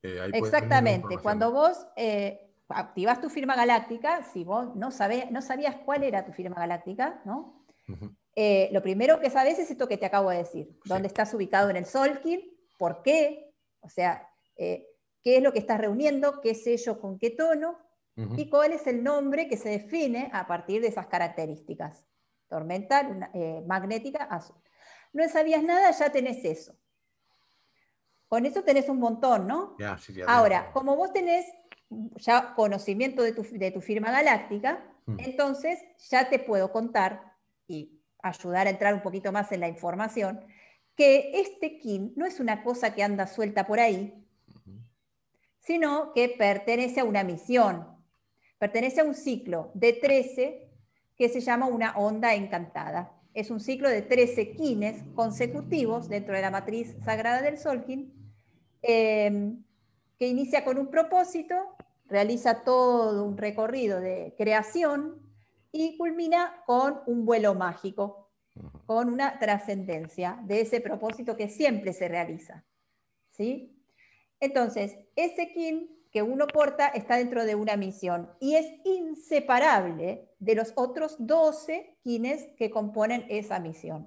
Eh, Exactamente. Cuando vos eh, activas tu firma galáctica, si vos no, sabes no sabías cuál era tu firma galáctica, ¿no? lo primero que sabes es esto que te acabo de decir. ¿Dónde estás ubicado en el Solkin? ¿Por qué? O sea, qué es lo que estás reuniendo, qué sello con qué tono y cuál es el nombre que se define a partir de esas características. Tormenta eh, magnética azul. No sabías nada, ya tenés eso. Con eso tenés un montón, ¿no? Ahora, como vos tenés ya conocimiento de tu, firma galáctica, entonces ya te puedo contar y ayudar a entrar un poquito más en la información, que este Kim no es una cosa que anda suelta por ahí, sino que pertenece a una misión, pertenece a un ciclo de 13 que se llama una onda encantada. Es un ciclo de 13 quines consecutivos dentro de la matriz sagrada del Solkin, em, que inicia con un propósito, realiza todo un recorrido de creación y culmina con un vuelo mágico, con una trascendencia de ese propósito que siempre se realiza. ¿sí? Entonces, ese kin que uno porta está dentro de una misión y es inseparable de los otros 12 kines que componen esa misión.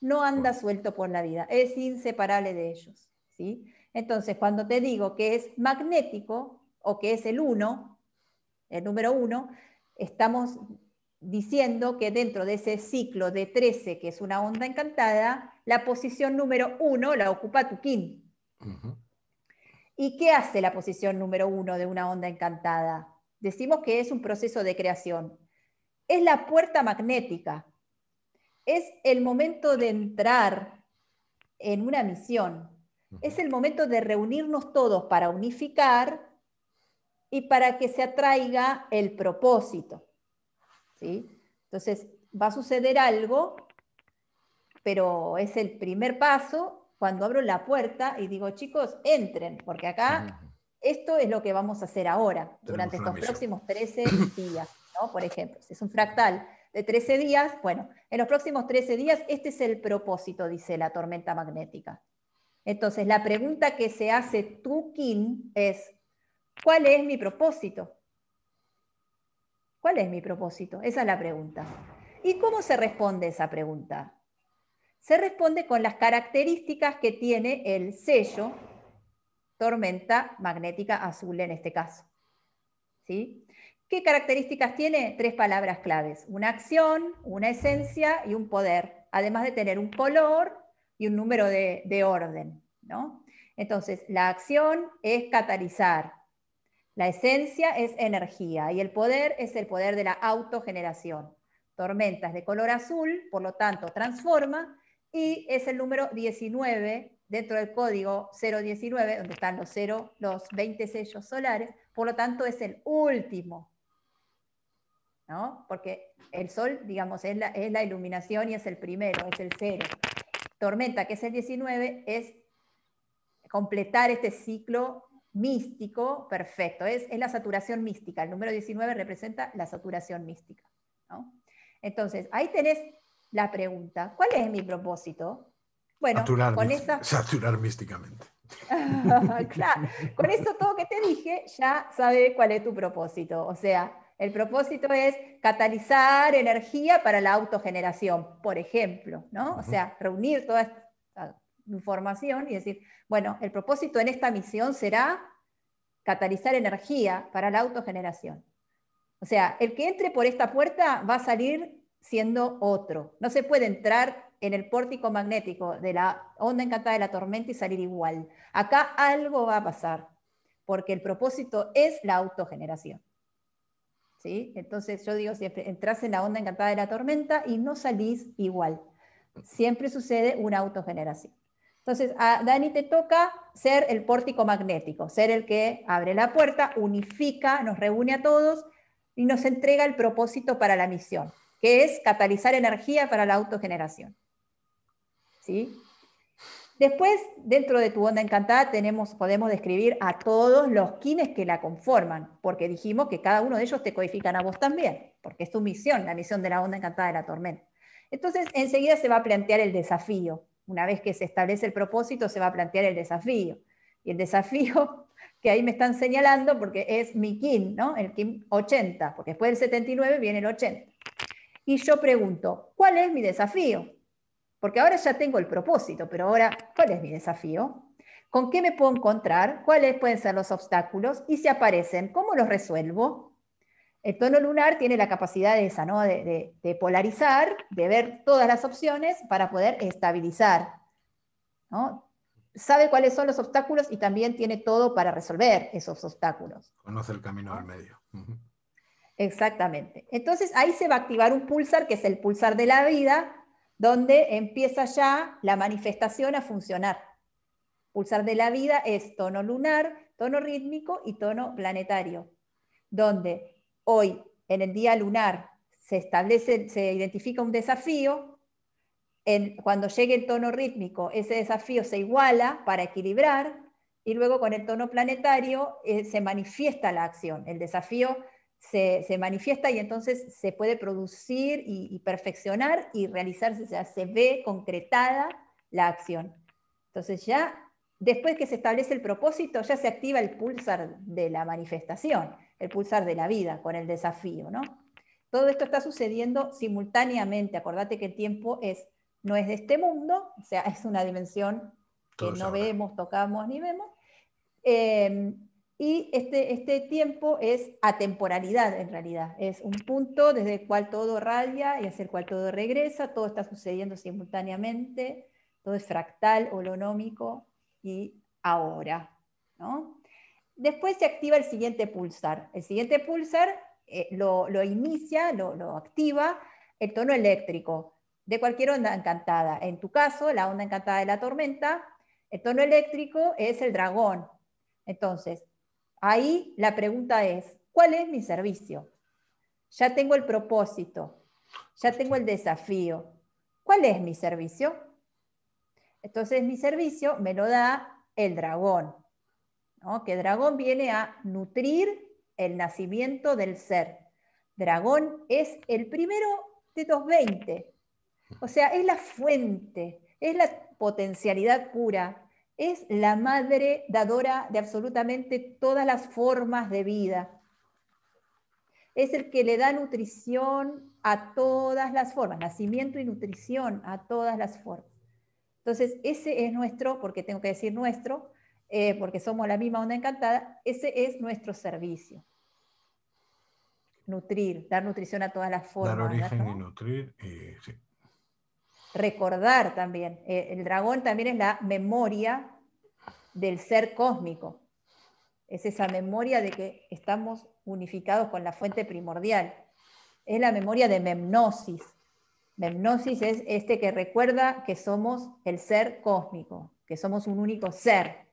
No anda suelto por la vida, es inseparable de ellos. ¿sí? Entonces, cuando te digo que es magnético o que es el uno, el número uno, estamos diciendo que dentro de ese ciclo de 13, que es una onda encantada, la posición número uno la ocupa tu kin. ¿Y qué hace la posición número uno de una onda encantada? Decimos que es un proceso de creación. Es la puerta magnética. Es el momento de entrar en una misión. Es el momento de reunirnos todos para unificar y para que se atraiga el propósito. ¿Sí? Entonces, va a suceder algo, pero es el primer paso cuando abro la puerta y digo, chicos, entren, porque acá esto es lo que vamos a hacer ahora, durante estos próximos 13 días, ¿no? Por ejemplo, si es un fractal de 13 días, bueno, en los próximos 13 días este es el propósito, dice la tormenta magnética. Entonces, la pregunta que se hace Tukin es, ¿cuál es mi propósito? ¿Cuál es mi propósito? Esa es la pregunta. ¿Y cómo se responde esa pregunta? se responde con las características que tiene el sello tormenta magnética azul en este caso. ¿Sí? ¿Qué características tiene? Tres palabras claves. Una acción, una esencia y un poder, además de tener un color y un número de, orden. Entonces, la acción es catalizar, la esencia es energía y el poder es el poder de la autogeneración. Tormentas de color azul, por lo tanto, transforma y es el número 19 dentro del código 019, donde están los, 0, los 20 sellos solares, por lo tanto es el último, ¿no? porque el sol, digamos, es la, iluminación y es el primero, es el cero. Tormenta, que es el 19, es completar este ciclo místico perfecto, es, es la saturación mística, el número 19 representa la saturación mística. Entonces, ahí tenés la pregunta, ¿cuál es mi propósito? Bueno, saturar, saturar místicamente. claro, con eso todo que te dije, ya sabes cuál es tu propósito. O sea, el propósito es catalizar energía para la autogeneración, por ejemplo, ¿no? O sea, reunir toda esta información y decir, bueno, el propósito en esta misión será catalizar energía para la autogeneración. O sea, el que entre por esta puerta va a salir siendo otro. No se puede entrar en el pórtico magnético de la onda encantada de la tormenta y salir igual. Acá algo va a pasar, porque el propósito es la autogeneración. Entonces yo digo, si entras en la onda encantada de la tormenta y no salís igual, siempre sucede una autogeneración. Entonces, a Dani te toca ser el pórtico magnético, ser el que abre la puerta, unifica, nos reúne a todos y nos entrega el propósito para la misión que es catalizar energía para la autogeneración. ¿Sí? Después, dentro de tu onda encantada, tenemos, podemos describir a todos los quines que la conforman, porque dijimos que cada uno de ellos te codifican a vos también, porque es tu misión, la misión de la onda encantada de la tormenta. Entonces, enseguida se va a plantear el desafío. Una vez que se establece el propósito, se va a plantear el desafío. Y el desafío que ahí me están señalando, porque es mi kin, ¿no? El kin 80, porque después del 79 viene el 80 y yo pregunto, ¿cuál es mi desafío? Porque ahora ya tengo el propósito, pero ahora, ¿cuál es mi desafío? ¿Con qué me puedo encontrar? ¿Cuáles pueden ser los obstáculos? Y si aparecen, ¿cómo los resuelvo? El tono lunar tiene la capacidad de, esa, de, polarizar, de ver todas las opciones para poder estabilizar. ¿no? Sabe cuáles son los obstáculos y también tiene todo para resolver esos obstáculos. Conoce el camino al medio. Exactamente. Entonces ahí se va a activar un pulsar, que es el pulsar de la vida, donde empieza ya la manifestación a funcionar. Pulsar de la vida es tono lunar, tono rítmico y tono planetario, donde hoy, en el día lunar, se establece, se identifica un desafío, cuando llegue el tono rítmico, ese desafío se iguala para equilibrar, y luego con el tono planetario eh, se manifiesta la acción. El desafío se, manifiesta y entonces se puede producir y, perfeccionar y realizarse, o sea, se ve concretada la acción. Entonces ya, después que se establece el propósito, ya se activa el pulsar de la manifestación, el pulsar de la vida con el desafío, ¿no? Todo esto está sucediendo simultáneamente. Acordate que el tiempo es, no es de este mundo, o sea, es una dimensión que no vemos, tocamos ni vemos, eh, y este, este tiempo es atemporalidad en realidad, es un punto desde el cual todo radia y hacia el cual todo regresa, todo está sucediendo simultáneamente, todo es fractal, holonómico y ahora. Después se activa el siguiente pulsar. El siguiente pulsar eh, lo, inicia, lo, lo activa el tono eléctrico de cualquier onda encantada. En tu caso, la onda encantada de la tormenta, el tono eléctrico es el dragón. Entonces, Ahí la pregunta es, ¿cuál es mi servicio? Ya tengo el propósito, ya tengo el desafío. ¿Cuál es mi servicio? Entonces mi servicio me lo da el dragón, ¿no? que dragón viene a nutrir el nacimiento del ser. Dragón es el primero de los 20, o sea, es la fuente, es la potencialidad pura, es la madre dadora de absolutamente todas las formas de vida. Es el que le da nutrición a todas las formas, nacimiento y nutrición a todas las formas. Entonces, ese es nuestro, porque tengo que decir nuestro, eh, porque somos la misma onda encantada, ese es nuestro servicio. Nutrir, dar nutrición a todas las formas. Dar origen y nutrir, recordar también. Eh, el dragón también es la memoria del ser cósmico. Es esa memoria de que estamos unificados con la fuente primordial. Es la memoria de memnosis. Memnosis es este que recuerda que somos el ser cósmico, que somos un único ser,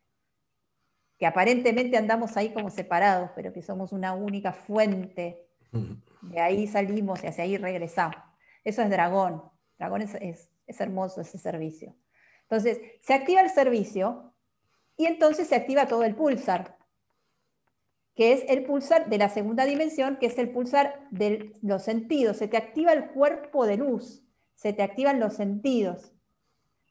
que aparentemente andamos ahí como separados, pero que somos una única fuente. Mm. De ahí salimos y hacia ahí regresamos. Eso es dragón. Dragón es, hermoso ese servicio. Entonces, se activa el servicio y entonces se activa todo el pulsar, que es el pulsar de la segunda dimensión, que es el pulsar de los sentidos. Se te activa el cuerpo de luz, se te activan los sentidos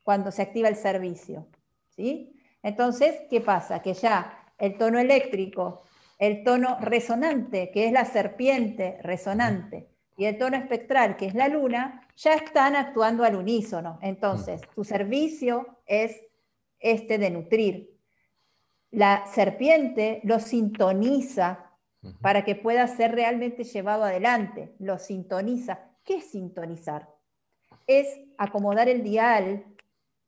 cuando se activa el servicio. ¿sí? Entonces, ¿qué pasa? Que ya el tono eléctrico, el tono resonante, que es la serpiente resonante, y el tono espectral, que es la luna, ya están actuando al unísono. Entonces, mm. tu servicio es este de nutrir. La serpiente lo sintoniza para que pueda ser realmente llevado adelante. Lo sintoniza. ¿Qué es sintonizar? Es acomodar el dial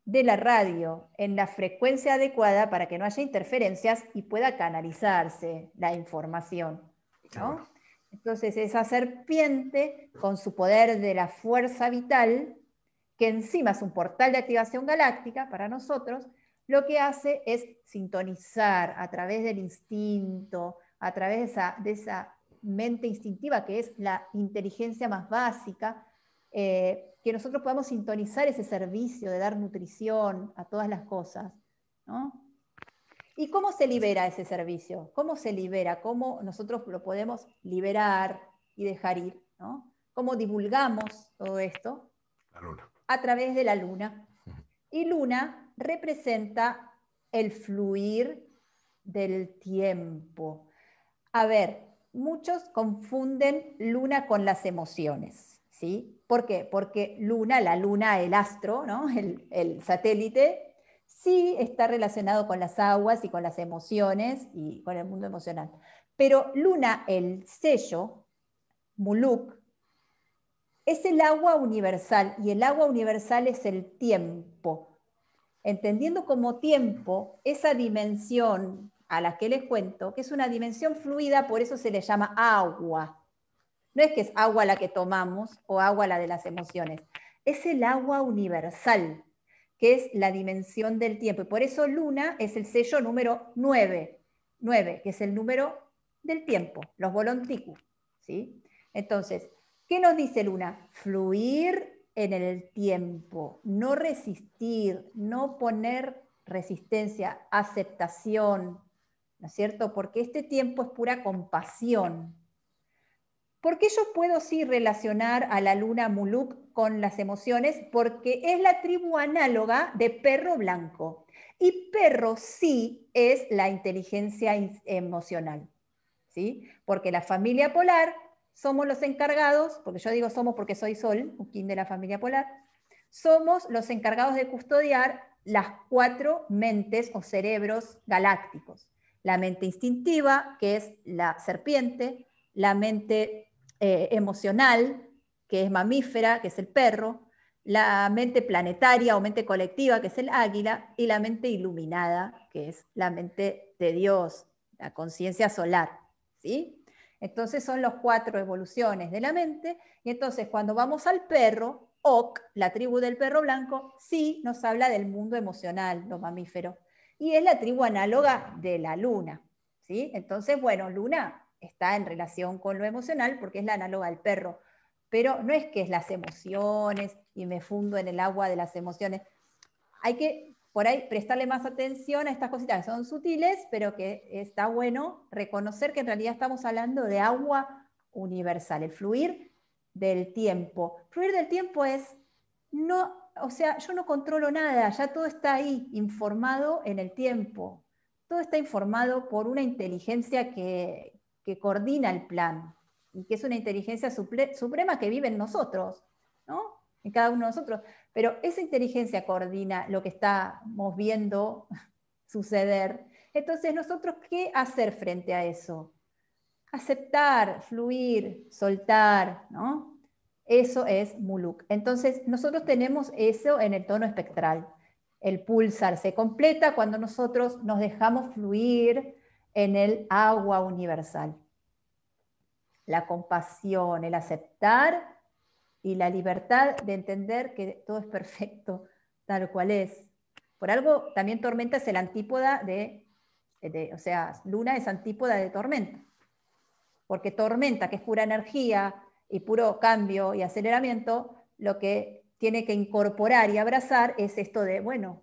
de la radio en la frecuencia adecuada para que no haya interferencias y pueda canalizarse la información. ¿no? Entonces, esa serpiente, con su poder de la fuerza vital, que encima es un portal de activación galáctica para nosotros, lo que hace es sintonizar a través del instinto, a través de esa, mente instintiva que es la inteligencia más básica, eh, que nosotros podamos sintonizar ese servicio de dar nutrición a todas las cosas. ¿no? ¿Y cómo se libera ese servicio? ¿Cómo se libera? ¿Cómo nosotros lo podemos liberar y dejar ir? ¿Cómo divulgamos todo esto? A través de la luna. Y luna representa el fluir del tiempo. A ver, muchos confunden luna con las emociones. ¿sí? ¿Por qué? Porque luna, la luna, el astro, ¿no? el satélite, sí está relacionado con las aguas y con las emociones y con el mundo emocional. Pero Luna, el sello, Muluk, es el agua universal y el agua universal es el tiempo. Entendiendo como tiempo esa dimensión a la que les cuento, que es una dimensión fluida, por eso se le llama agua. No es que es agua la que tomamos o agua la de las emociones, es el agua universal que es la dimensión del tiempo. Y por eso Luna es el sello número 9, 9 que es el número del tiempo, los volonticu. ¿sí? Entonces, ¿qué nos dice Luna? Fluir en el tiempo, no resistir, no poner resistencia, aceptación, ¿no es cierto? Porque este tiempo es pura compasión. Porque yo puedo sí relacionar a la luna Muluk con las emociones porque es la tribu análoga de perro blanco. Y perro sí es la inteligencia emocional, ¿sí? Porque la familia polar somos los encargados, porque yo digo somos porque soy Sol, un kin de la familia polar, somos los encargados de custodiar las cuatro mentes o cerebros galácticos. La mente instintiva, que es la serpiente, la mente eh, emocional, que es mamífera, que es el perro, la mente planetaria o mente colectiva, que es el águila, y la mente iluminada, que es la mente de Dios, la conciencia solar. ¿sí? Entonces son los cuatro evoluciones de la mente, y entonces cuando vamos al perro, Oc, la tribu del perro blanco, sí nos habla del mundo emocional, los mamíferos, y es la tribu análoga de la luna. ¿sí? Entonces, bueno, luna está en relación con lo emocional porque es la análoga del perro pero no es que es las emociones y me fundo en el agua de las emociones. Hay que por ahí prestarle más atención a estas cositas que son sutiles, pero que está bueno reconocer que en realidad estamos hablando de agua universal, el fluir del tiempo. Fluir del tiempo es, no, o sea, yo no controlo nada, ya todo está ahí, informado en el tiempo. Todo está informado por una inteligencia que, que coordina el plan y que es una inteligencia suprema que vive en nosotros, en cada uno de nosotros. Pero esa inteligencia coordina lo que estamos viendo suceder. Entonces, nosotros, ¿qué hacer frente a eso? Aceptar, fluir, soltar, ¿no? Eso es muluk. Entonces, nosotros tenemos eso en el tono espectral. El pulsar se completa cuando nosotros nos dejamos fluir en el agua universal la compasión, el aceptar y la libertad de entender que todo es perfecto tal cual es. Por algo también tormenta es el antípoda de, de o sea, luna es antípoda de tormenta. Porque tormenta, que es pura energía y puro cambio y aceleramiento, lo que tiene que incorporar y abrazar es esto de, bueno,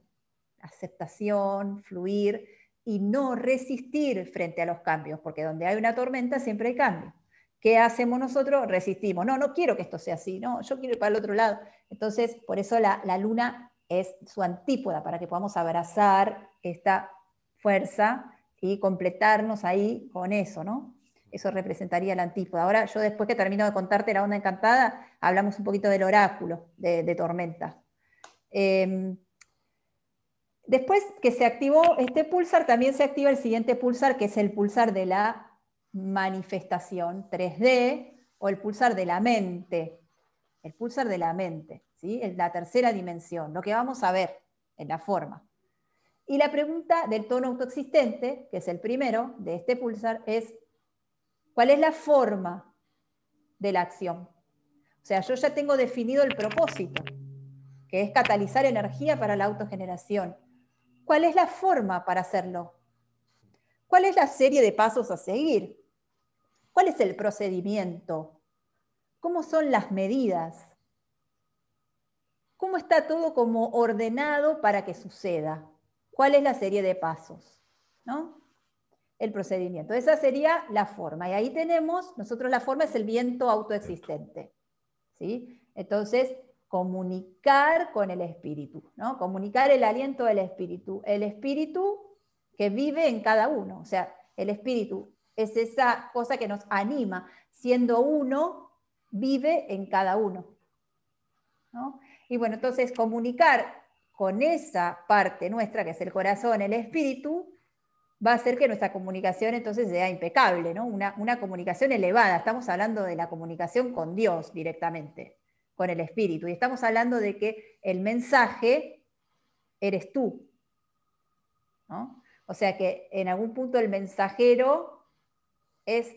aceptación, fluir y no resistir frente a los cambios, porque donde hay una tormenta siempre hay cambio. ¿Qué hacemos nosotros? Resistimos. No, no quiero que esto sea así, no, yo quiero ir para el otro lado. Entonces, por eso la, luna es su antípoda, para que podamos abrazar esta fuerza y completarnos ahí con eso, ¿no? Eso representaría la antípoda. Ahora, yo después que termino de contarte la onda encantada, hablamos un poquito del oráculo de, tormenta. Em, después que se activó este pulsar, también se activa el siguiente pulsar, que es el pulsar de la manifestación 3D o el pulsar de la mente. El pulsar de la mente, ¿sí? la tercera dimensión, lo que vamos a ver en la forma. Y la pregunta del tono autoexistente, que es el primero de este pulsar, es ¿cuál es la forma de la acción? O sea, yo ya tengo definido el propósito, que es catalizar energía para la autogeneración. ¿Cuál es la forma para hacerlo? ¿Cuál es la serie de pasos a seguir? ¿Cuál es el procedimiento? ¿Cómo son las medidas? ¿Cómo está todo como ordenado para que suceda? ¿Cuál es la serie de pasos? ¿No? El procedimiento. Esa sería la forma. Y ahí tenemos, nosotros la forma es el viento autoexistente. ¿sí? Entonces, comunicar con el espíritu, ¿no? comunicar el aliento del espíritu. El espíritu que vive en cada uno. O sea, el espíritu es esa cosa que nos anima, siendo uno, vive en cada uno. Y bueno, entonces comunicar con esa parte nuestra, que es el corazón, el espíritu, va a hacer que nuestra comunicación entonces sea impecable, ¿no? Una, comunicación elevada. Estamos hablando de la comunicación con Dios directamente, con el espíritu. Y estamos hablando de que el mensaje eres tú. O sea que en algún punto el mensajero es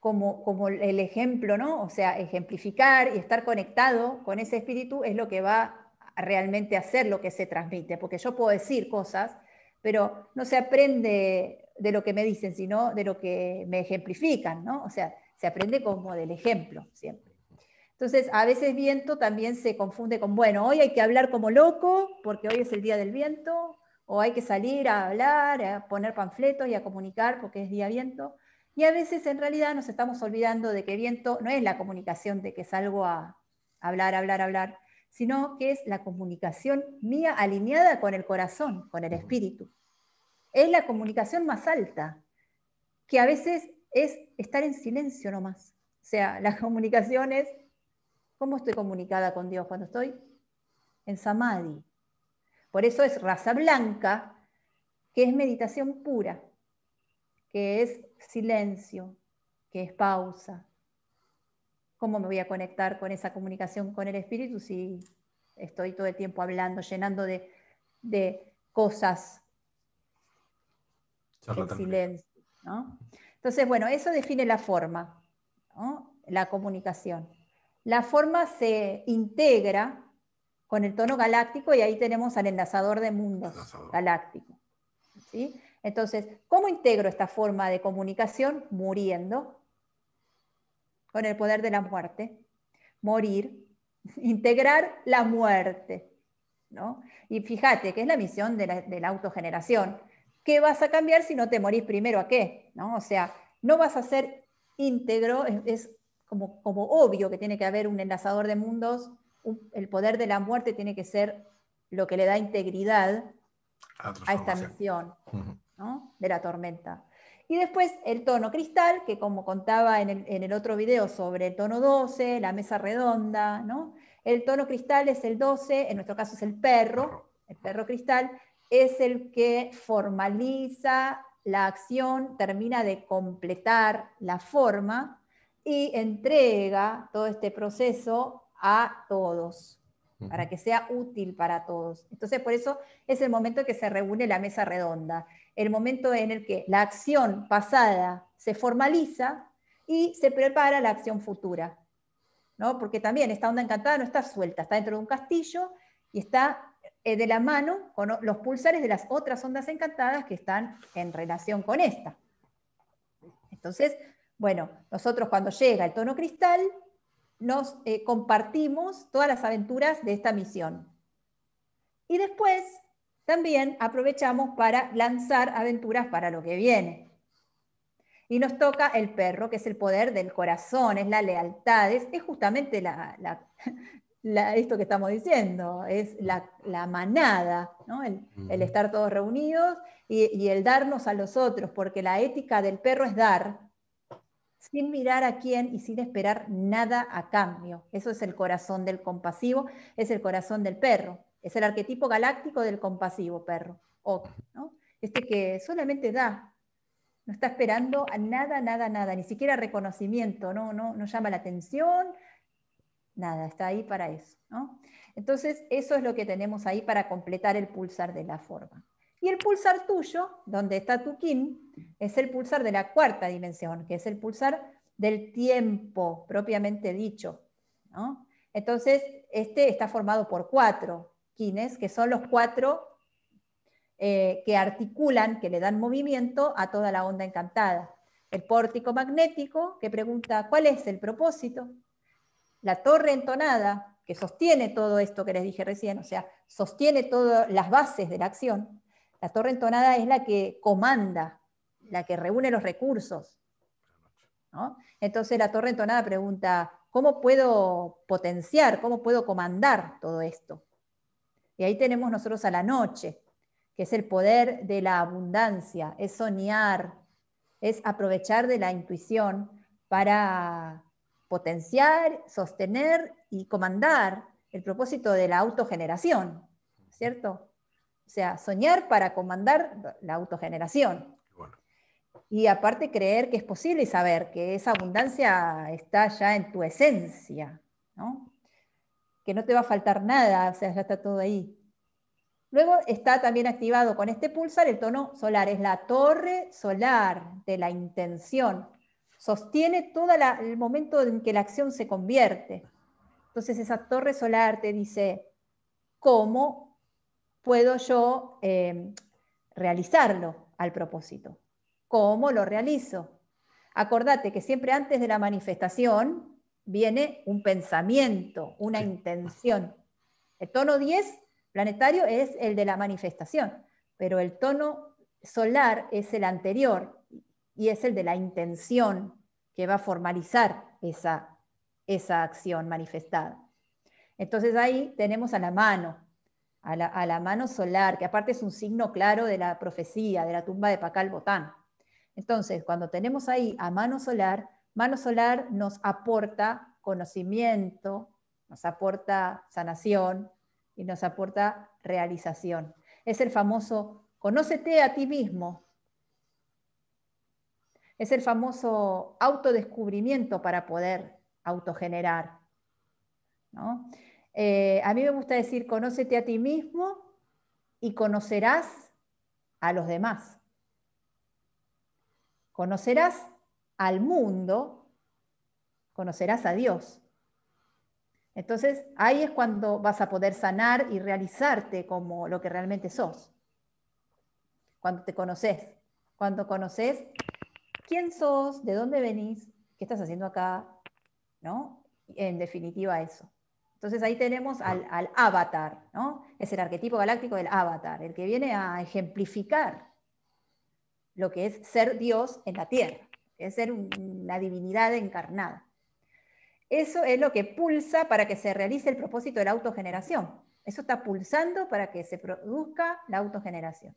como, como, el ejemplo, ¿no? O sea, ejemplificar y estar conectado con ese espíritu es lo que va realmente a hacer lo que se transmite, porque yo puedo decir cosas, pero no se aprende de lo que me dicen, sino de lo que me ejemplifican, ¿no? O sea, se aprende como del ejemplo siempre. Entonces, a veces viento también se confunde con, bueno, hoy hay que hablar como loco, porque hoy es el día del viento, o hay que salir a hablar, a poner panfletos y a comunicar, porque es día viento y a veces en realidad nos estamos olvidando de que viento no es la comunicación de que salgo a hablar, hablar, hablar, sino que es la comunicación mía alineada con el corazón, con el espíritu. Es la comunicación más alta, que a veces es estar en silencio nomás. O sea, la comunicación es cómo estoy comunicada con Dios cuando estoy en samadhi. Por eso es raza blanca, que es meditación pura, que es silencio, que es pausa. ¿Cómo me voy a conectar con esa comunicación con el espíritu si estoy todo el tiempo hablando, llenando de, cosas el silencio? Entonces, bueno, eso define la forma, la comunicación. La forma se integra con el tono galáctico y ahí tenemos al enlazador de mundos galáctico. ¿sí? Entonces, ¿cómo integro esta forma de comunicación? Muriendo, con el poder de la muerte. Morir, integrar la muerte. ¿no? Y fíjate que es la misión de la, autogeneración. ¿Qué vas a cambiar si no te morís primero a qué? O sea, no vas a ser íntegro, es, como, obvio que tiene que haber un enlazador de mundos, el poder de la muerte tiene que ser lo que le da integridad a, esta misión de la tormenta. Y después el tono cristal, que como contaba en el, otro video sobre el tono 12, la mesa redonda, el tono cristal es el 12, en nuestro caso es el perro, el perro cristal, es el que formaliza la acción, termina de completar la forma y entrega todo este proceso a todos, para que sea útil para todos. Entonces, por eso es el momento que se reúne la mesa redonda el momento en el que la acción pasada se formaliza y se prepara la acción futura. ¿no? Porque también esta onda encantada no está suelta, está dentro de un castillo y está eh, de la mano con los pulsares de las otras ondas encantadas que están en relación con esta. Entonces, bueno, nosotros cuando llega el tono cristal, nos eh, compartimos todas las aventuras de esta misión. Y después también aprovechamos para lanzar aventuras para lo que viene. Y nos toca el perro, que es el poder del corazón, es la lealtad, es, justamente esto que estamos diciendo, es la, manada, el, estar todos reunidos y, y el darnos a los otros, porque la ética del perro es dar, sin mirar a quién y sin esperar nada a cambio. Eso es el corazón del compasivo, es el corazón del perro. Es el arquetipo galáctico del compasivo perro, Este que solamente da, no está esperando a nada, nada, nada, ni siquiera reconocimiento, no, no, no llama la atención, nada, está ahí para eso. Entonces, eso es lo que tenemos ahí para completar el pulsar de la forma. Y el pulsar tuyo, donde está tu kin, es el pulsar de la cuarta dimensión, que es el pulsar del tiempo propiamente dicho. Entonces, este está formado por cuatro, quines que son los cuatro eh, que articulan, que le dan movimiento a toda la onda encantada. El pórtico magnético, que pregunta cuál es el propósito. La torre entonada, que sostiene todo esto que les dije recién, o sea, sostiene todas las bases de la acción. La torre entonada es la que comanda, la que reúne los recursos. Entonces la torre entonada pregunta, ¿cómo puedo potenciar, cómo puedo comandar todo esto? Y ahí tenemos nosotros a la noche, que es el poder de la abundancia, es soñar, es aprovechar de la intuición para potenciar, sostener y comandar el propósito de la autogeneración, ¿cierto? O sea, soñar para comandar la autogeneración. Y aparte creer que es posible y saber que esa abundancia está ya en tu esencia, ¿no? que no te va a faltar nada, o sea, ya está todo ahí. Luego está también activado con este pulsar el tono solar, es la torre solar de la intención. Sostiene todo el momento en que la acción se convierte. Entonces esa torre solar te dice, ¿cómo puedo yo em, realizarlo al propósito? ¿Cómo lo realizo? Acordate que siempre antes de la manifestación viene un pensamiento, una intención. El tono 10 planetario es el de la manifestación, pero el tono solar es el anterior y es el de la intención que va a formalizar esa, acción manifestada. Entonces ahí tenemos a la mano, a la, a la, mano solar, que aparte es un signo claro de la profecía, de la tumba de Pacal Botán. Entonces, cuando tenemos ahí a mano solar, Mano Solar nos aporta conocimiento, nos aporta sanación y nos aporta realización. Es el famoso conócete a ti mismo. Es el famoso autodescubrimiento para poder autogenerar. Eh, a mí me gusta decir, conócete a ti mismo y conocerás a los demás. Conocerás al mundo, conocerás a Dios. Entonces, ahí es cuando vas a poder sanar y realizarte como lo que realmente sos. Cuando te conoces, cuando conoces quién sos, de dónde venís, qué estás haciendo acá, ¿no? En definitiva, eso. Entonces ahí tenemos al, ah. al avatar, ¿no? Es el arquetipo galáctico del avatar, el que viene a ejemplificar lo que es ser Dios en la Tierra es ser una divinidad encarnada. Eso es lo que pulsa para que se realice el propósito de la autogeneración. Eso está pulsando para que se produzca la autogeneración.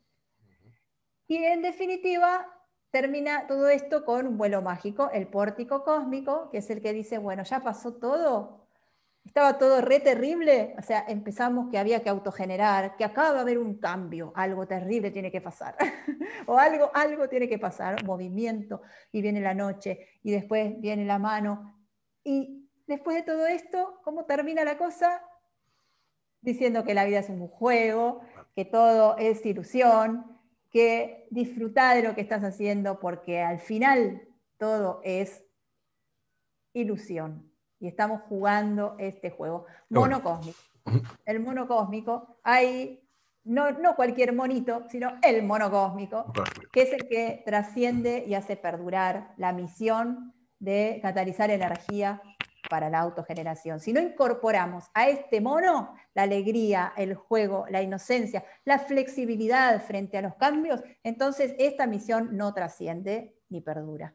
Y en definitiva, termina todo esto con un vuelo mágico, el pórtico cósmico, que es el que dice, bueno, ya pasó todo, estaba todo re terrible, o sea, empezamos que había que autogenerar, que acaba de haber un cambio, algo terrible tiene que pasar, o algo, algo tiene que pasar, movimiento, y viene la noche, y después viene la mano, y después de todo esto, ¿cómo termina la cosa? Diciendo que la vida es un juego, que todo es ilusión, que disfruta de lo que estás haciendo, porque al final todo es ilusión y estamos jugando este juego. monocósmico El monocósmico hay no, no cualquier monito, sino el monocósmico que es el que trasciende y hace perdurar la misión de catalizar energía para la autogeneración. Si no incorporamos a este mono la alegría, el juego, la inocencia, la flexibilidad frente a los cambios, entonces esta misión no trasciende ni perdura.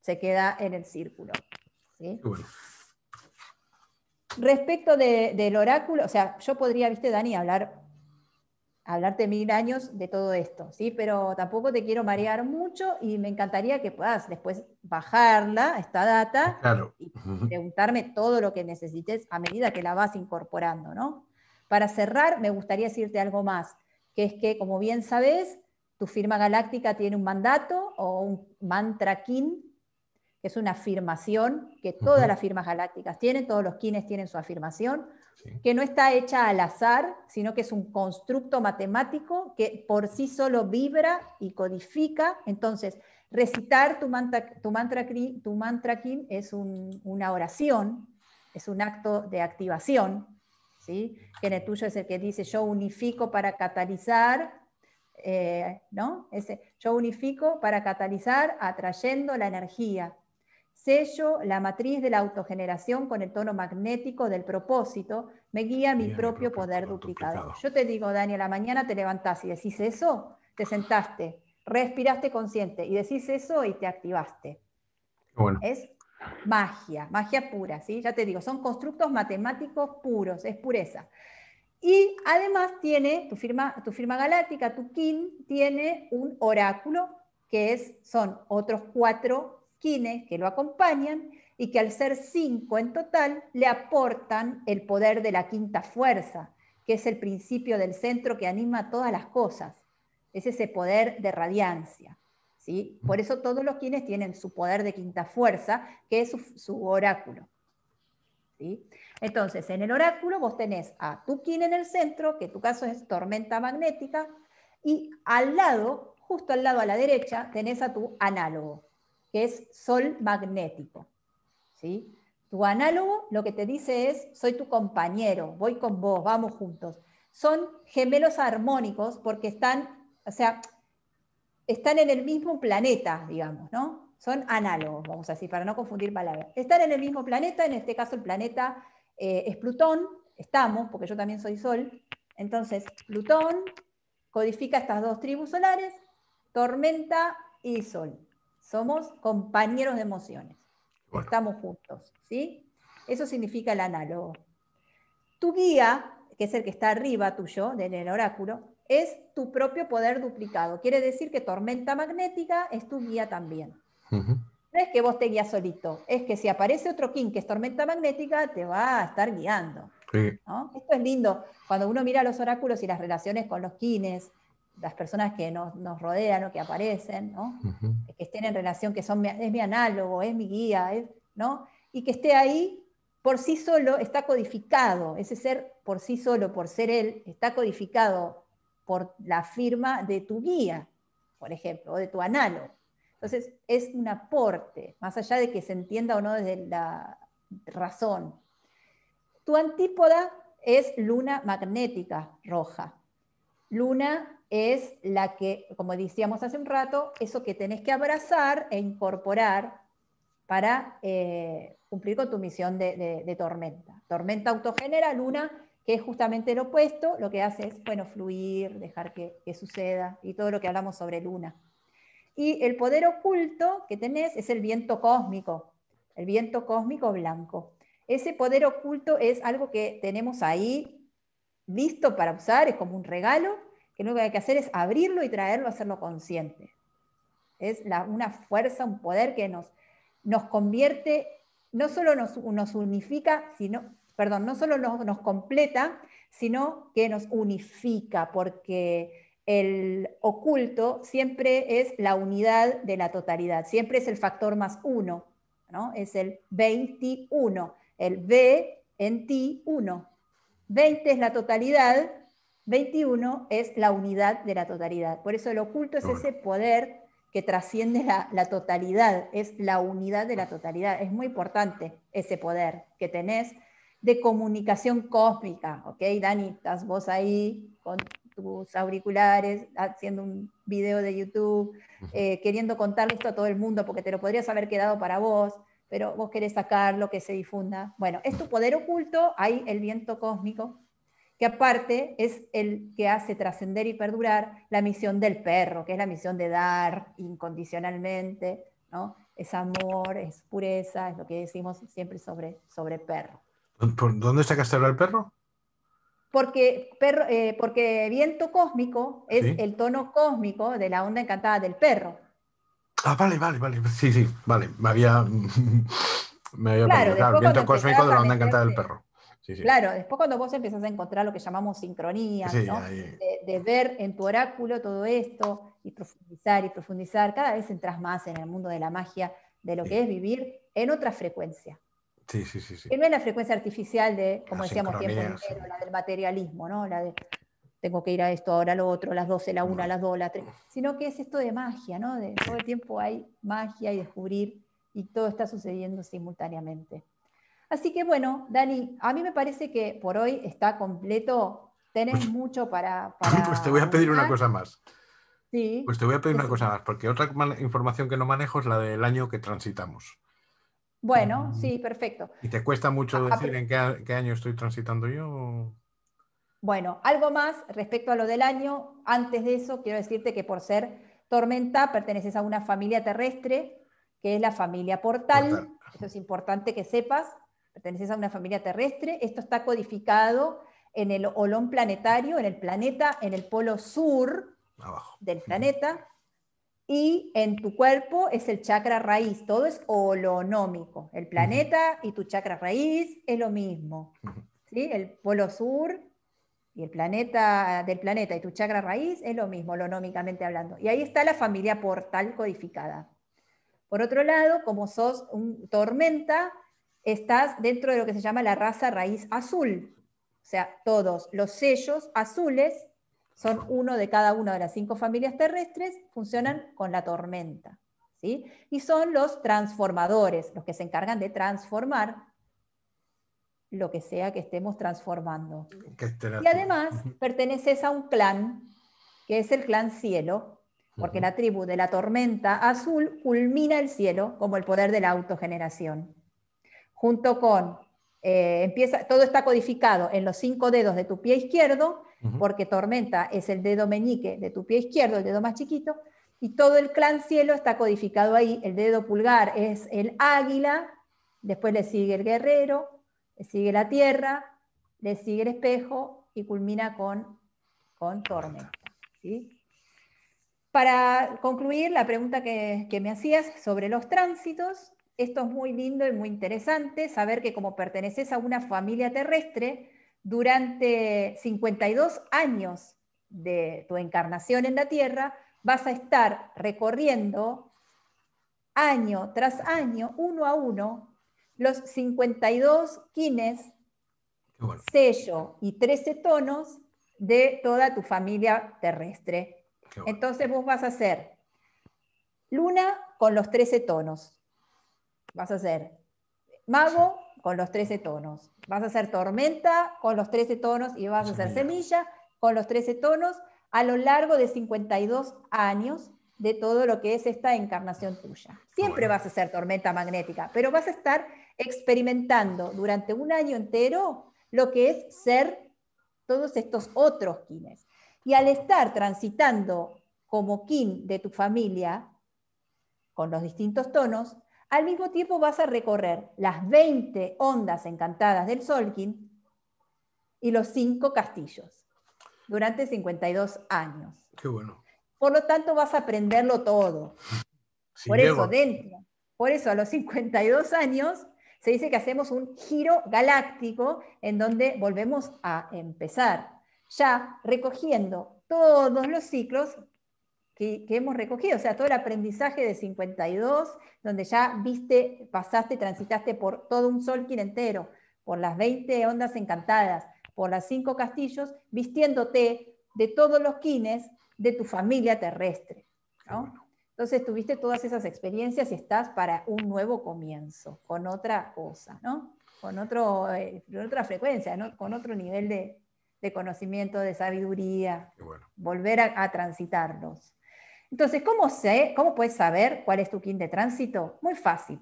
Se queda en el círculo. Respecto del oráculo, o sea, yo podría, viste, Dani, hablar, hablarte mil años de todo esto, ¿sí? pero tampoco te quiero marear mucho y me encantaría que puedas después bajarla, esta data, y preguntarme todo lo que necesites a medida que la vas incorporando. ¿no? Para cerrar, me gustaría decirte algo más, que es que, como bien sabes, tu firma galáctica tiene un mandato o un mantra kin que es una afirmación que todas las firmas galácticas tienen, todos los kines tienen su afirmación, que no está hecha al azar, sino que es un constructo matemático que por sí solo vibra y codifica. Entonces, recitar tu mantra, tu mantra, Kim es una oración, es un acto de activación, ¿sí? que en el tuyo es el que dice yo unifico para catalizar eh, ¿no? yo unifico para catalizar atrayendo la energía. Sello la matriz de la autogeneración con el tono magnético del propósito, me guía mi, propio, poder duplicado. Yo te digo, Dani, a la mañana te levantás y decís eso, te sentaste, respiraste consciente y decís eso y te activaste. Es magia, magia pura, ¿sí? Ya te digo, son constructos matemáticos puros, es pureza. Y además tiene, tu firma, tu firma galáctica, tu kin, tiene un oráculo, que es, son otros cuatro kines que lo acompañan y que al ser cinco en total le aportan el poder de la quinta fuerza, que es el principio del centro que anima todas las cosas. Es ese poder de radiancia. Por eso todos los quienes tienen su poder de quinta fuerza, que es su, oráculo. Entonces, en el oráculo vos tenés a tu kine en el centro, que en tu caso es tormenta magnética, y al lado, justo al lado a la derecha, tenés a tu análogo, que es sol magnético. ¿sí? Tu análogo lo que te dice es, soy tu compañero, voy con vos, vamos juntos. Son gemelos armónicos porque están, o sea, están en el mismo planeta, digamos, ¿no? Son análogos, vamos a decir, para no confundir palabras. Están en el mismo planeta, en este caso el planeta eh, es Plutón, estamos, porque yo también soy Sol. Entonces, Plutón codifica estas dos tribus solares, tormenta y Sol. Somos compañeros de emociones. Estamos juntos, ¿sí? Eso significa el análogo. Tu guía, que es el que está arriba tuyo, en el oráculo, es tu propio poder duplicado. Quiere decir que tormenta magnética es tu guía también. No es que vos te guías solito, es que si aparece otro kin que es tormenta magnética, te va a estar guiando. Esto es lindo. Cuando uno mira los oráculos y las relaciones con los kines, las personas que nos, rodean o que aparecen, que estén en relación, que son es mi análogo, es mi guía, y que esté ahí por sí solo, está codificado, ese ser por sí solo, por ser él, está codificado por la firma de tu guía, por ejemplo, o de tu análogo. Entonces, es un aporte, más allá de que se entienda o no desde la razón. Tu antípoda es luna magnética roja. Luna es la que, como decíamos hace un rato, eso que tenés que abrazar e incorporar para eh, cumplir con tu misión de, tormenta. Tormenta autogenera, luna, que es justamente lo opuesto, lo que hace es, bueno, fluir, dejar que, que suceda, y todo lo que hablamos sobre luna. Y el poder oculto que tenés es el viento cósmico, el viento cósmico blanco. Ese poder oculto es algo que tenemos ahí listo para usar, es como un regalo, que lo que hay que hacer es abrirlo y traerlo, a hacerlo consciente. Es una fuerza, un poder que nos, nos convierte, no solo nos, unifica, sino, perdón, no solo nos, completa, sino que nos unifica, porque el oculto siempre es la unidad de la totalidad, siempre es el factor más uno, es el 21, el B en ti 1. 20 es la totalidad 21 es la unidad de la totalidad. Por eso el oculto es ese poder que trasciende la, totalidad, es la unidad de la totalidad. Es muy importante ese poder que tenés de comunicación cósmica. ¿Ok, Dani? Estás vos ahí con tus auriculares, haciendo un video de YouTube, eh, queriendo contarle esto a todo el mundo, porque te lo podrías haber quedado para vos, pero vos querés lo que se difunda. Bueno, es tu poder oculto, hay el viento cósmico, que aparte es el que hace trascender y perdurar la misión del perro, que es la misión de dar incondicionalmente, ¿no? Es amor, es pureza, es lo que decimos siempre sobre, sobre perro. ¿Por dónde sacaste ahora el perro? Porque, perro, eh, porque viento cósmico es el tono cósmico de la onda encantada del perro. Ah, vale, vale, vale. Sí, sí, vale. Me había. Me había viento cósmico de la onda encantada del perro. Claro, después cuando vos empezás a encontrar lo que llamamos sincronía, de, ver en tu oráculo todo esto y profundizar y profundizar, cada vez entras más en el mundo de la magia, de lo que es vivir en otra frecuencia. Sí, sí, sí, Que no es la frecuencia artificial de, como decíamos tiempo entero, la del materialismo, La de tengo que ir a esto, ahora a lo otro, las 12, la 1, las 2, a las 3, sino que es esto de magia, ¿no? De todo el tiempo hay magia y descubrir y todo está sucediendo simultáneamente. Así que bueno, Dani, a mí me parece que por hoy está completo. Tienes pues mucho para, para Pues te voy a pedir una cosa más. Sí. Pues te voy a pedir una cosa más, porque otra información que no manejo es la del año que transitamos. Bueno, mm. sí, perfecto. ¿Y te cuesta mucho decir en qué, año estoy transitando yo? Bueno, algo más respecto a lo del año. Antes de eso, quiero decirte que por ser tormenta perteneces a una familia terrestre, que es la familia portal. Eso es importante que sepas perteneces a una familia terrestre, esto está codificado en el holón planetario, en el planeta, en el polo sur del planeta, y en tu cuerpo es el chakra raíz, todo es holonómico, el planeta y tu chakra raíz es lo mismo, ¿sí? el polo sur y el planeta del planeta y tu chakra raíz es lo mismo, holonómicamente hablando, y ahí está la familia portal codificada. Por otro lado, como sos un tormenta, estás dentro de lo que se llama la raza raíz azul. O sea, todos los sellos azules son uno de cada una de las cinco familias terrestres, funcionan con la tormenta. ¿sí? Y son los transformadores, los que se encargan de transformar lo que sea que estemos transformando. y además perteneces a un clan, que es el clan cielo, porque la tribu de la tormenta azul culmina el cielo como el poder de la autogeneración junto con, eh, empieza, todo está codificado en los cinco dedos de tu pie izquierdo, porque tormenta es el dedo meñique de tu pie izquierdo, el dedo más chiquito, y todo el clan cielo está codificado ahí. El dedo pulgar es el águila, después le sigue el guerrero, le sigue la tierra, le sigue el espejo y culmina con, con tormenta. Para concluir, la pregunta que, que, me hacías sobre los tránsitos, esto es muy lindo y muy interesante, saber que como perteneces a una familia terrestre, durante 52 años de tu encarnación en la Tierra, vas a estar recorriendo año tras año, uno a uno, los 52 quines, sello y 13 tonos de toda tu familia terrestre. Entonces vos vas a ser luna con los 13 tonos, vas a ser mago con los 13 tonos, vas a ser tormenta con los 13 tonos y vas a ser semilla con los 13 tonos a lo largo de 52 años de todo lo que es esta encarnación tuya. Siempre vas a ser tormenta magnética, pero vas a estar experimentando durante un año entero lo que es ser todos estos otros kines. Y al estar transitando como kin de tu familia, con los distintos tonos, al mismo tiempo vas a recorrer las 20 ondas encantadas del Solkin y los 5 castillos durante 52 años. Qué bueno. Por lo tanto, vas a aprenderlo todo. por eso, dentro, por eso a los 52 años se dice que hacemos un giro galáctico en donde volvemos a empezar, ya recogiendo todos los ciclos que, hemos recogido, o sea, todo el aprendizaje de 52, donde ya viste, pasaste, transitaste por todo un Solkin entero, por las 20 ondas encantadas, por las 5 castillos, vistiéndote de todos los quines de tu familia terrestre. Entonces tuviste todas esas experiencias y estás para un nuevo comienzo, con otra cosa, con, otro, eh, otra frecuencia, con otro nivel de, conocimiento, de sabiduría, volver a transitarlos. Entonces, ¿cómo, sé, ¿cómo puedes saber cuál es tu KIN de tránsito? Muy fácil.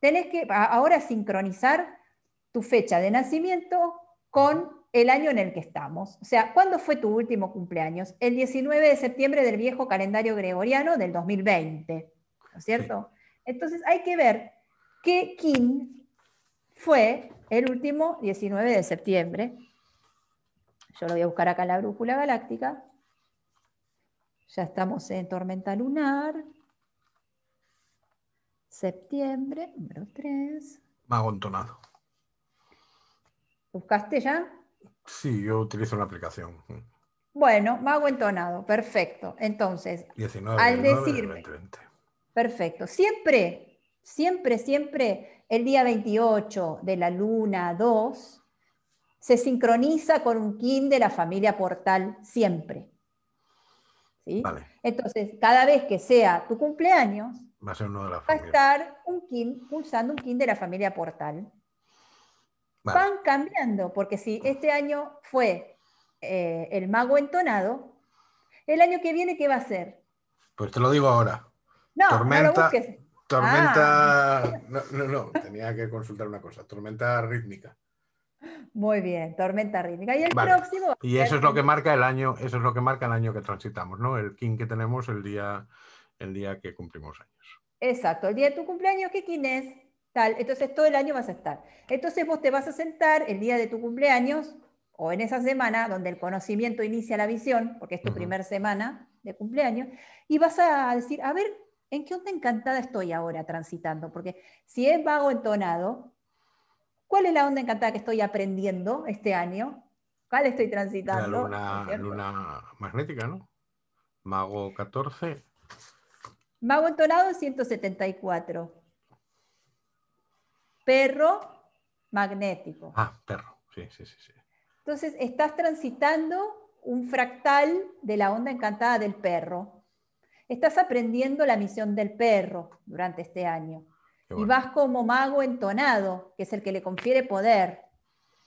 Tenés que ahora sincronizar tu fecha de nacimiento con el año en el que estamos. O sea, ¿cuándo fue tu último cumpleaños? El 19 de septiembre del viejo calendario gregoriano del 2020. ¿No es cierto? Entonces, hay que ver qué kin fue el último 19 de septiembre. Yo lo voy a buscar acá en la brújula galáctica. Ya estamos en tormenta lunar. Septiembre, número 3. Entonado. ¿Buscaste ya? Sí, yo utilizo una aplicación. Bueno, mago entonado, perfecto. Entonces, 19, al decirlo. perfecto, siempre, siempre, siempre el día 28 de la luna 2 se sincroniza con un kin de la familia portal, siempre. Entonces, cada vez que sea tu cumpleaños, va a, estar un kin, pulsando un kin de la familia Portal. Van cambiando, porque si este año fue eh, el mago entonado, el año que viene, ¿qué va a ser? Pues te lo digo ahora. tormenta, ah. no, no, no, tenía que consultar una cosa, tormenta rítmica. Muy bien, tormenta rítmica. Y el próximo. Y eso es lo que marca el año, eso es lo que marca el año que transitamos, ¿no? El kin que tenemos el día, el día que cumplimos años. Exacto, el día de tu cumpleaños, ¿qué kin es? Tal. Entonces todo el año vas a estar. Entonces vos te vas a sentar el día de tu cumpleaños o en esa semana donde el conocimiento inicia la visión, porque es tu primera semana de cumpleaños, y vas a decir, a ver, ¿en qué onda encantada estoy ahora transitando? Porque si es vago entonado, ¿Cuál es la onda encantada que estoy aprendiendo este año? ¿Cuál estoy transitando? La luna, magnética, ¿no? Mago 14. Mago entonado 174. Perro magnético. Ah, perro, sí, sí, sí, sí. Entonces, estás transitando un fractal de la onda encantada del perro. Estás aprendiendo la misión del perro durante este año. Y vas como mago entonado, que es el que le confiere poder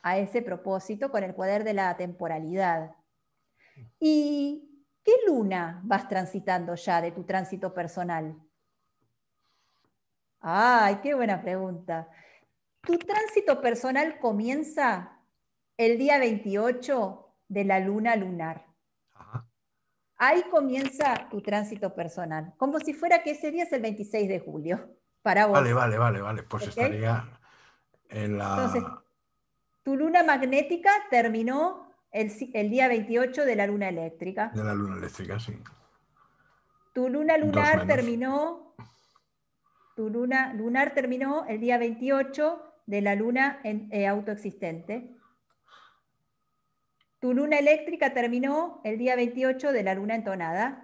a ese propósito con el poder de la temporalidad. ¿Y qué luna vas transitando ya de tu tránsito personal? Ay, qué buena pregunta. Tu tránsito personal comienza el día 28 de la luna lunar. Ahí comienza tu tránsito personal, como si fuera que ese día es el 26 de julio. Vale, vale, vale, vale. Pues estaría en la. Entonces, tu luna magnética terminó el, día 28 de la luna eléctrica. De la luna eléctrica, sí. Tu luna lunar terminó. Tu luna lunar terminó el día 28 de la luna eh, autoexistente. Tu luna eléctrica terminó el día 28 de la luna entonada.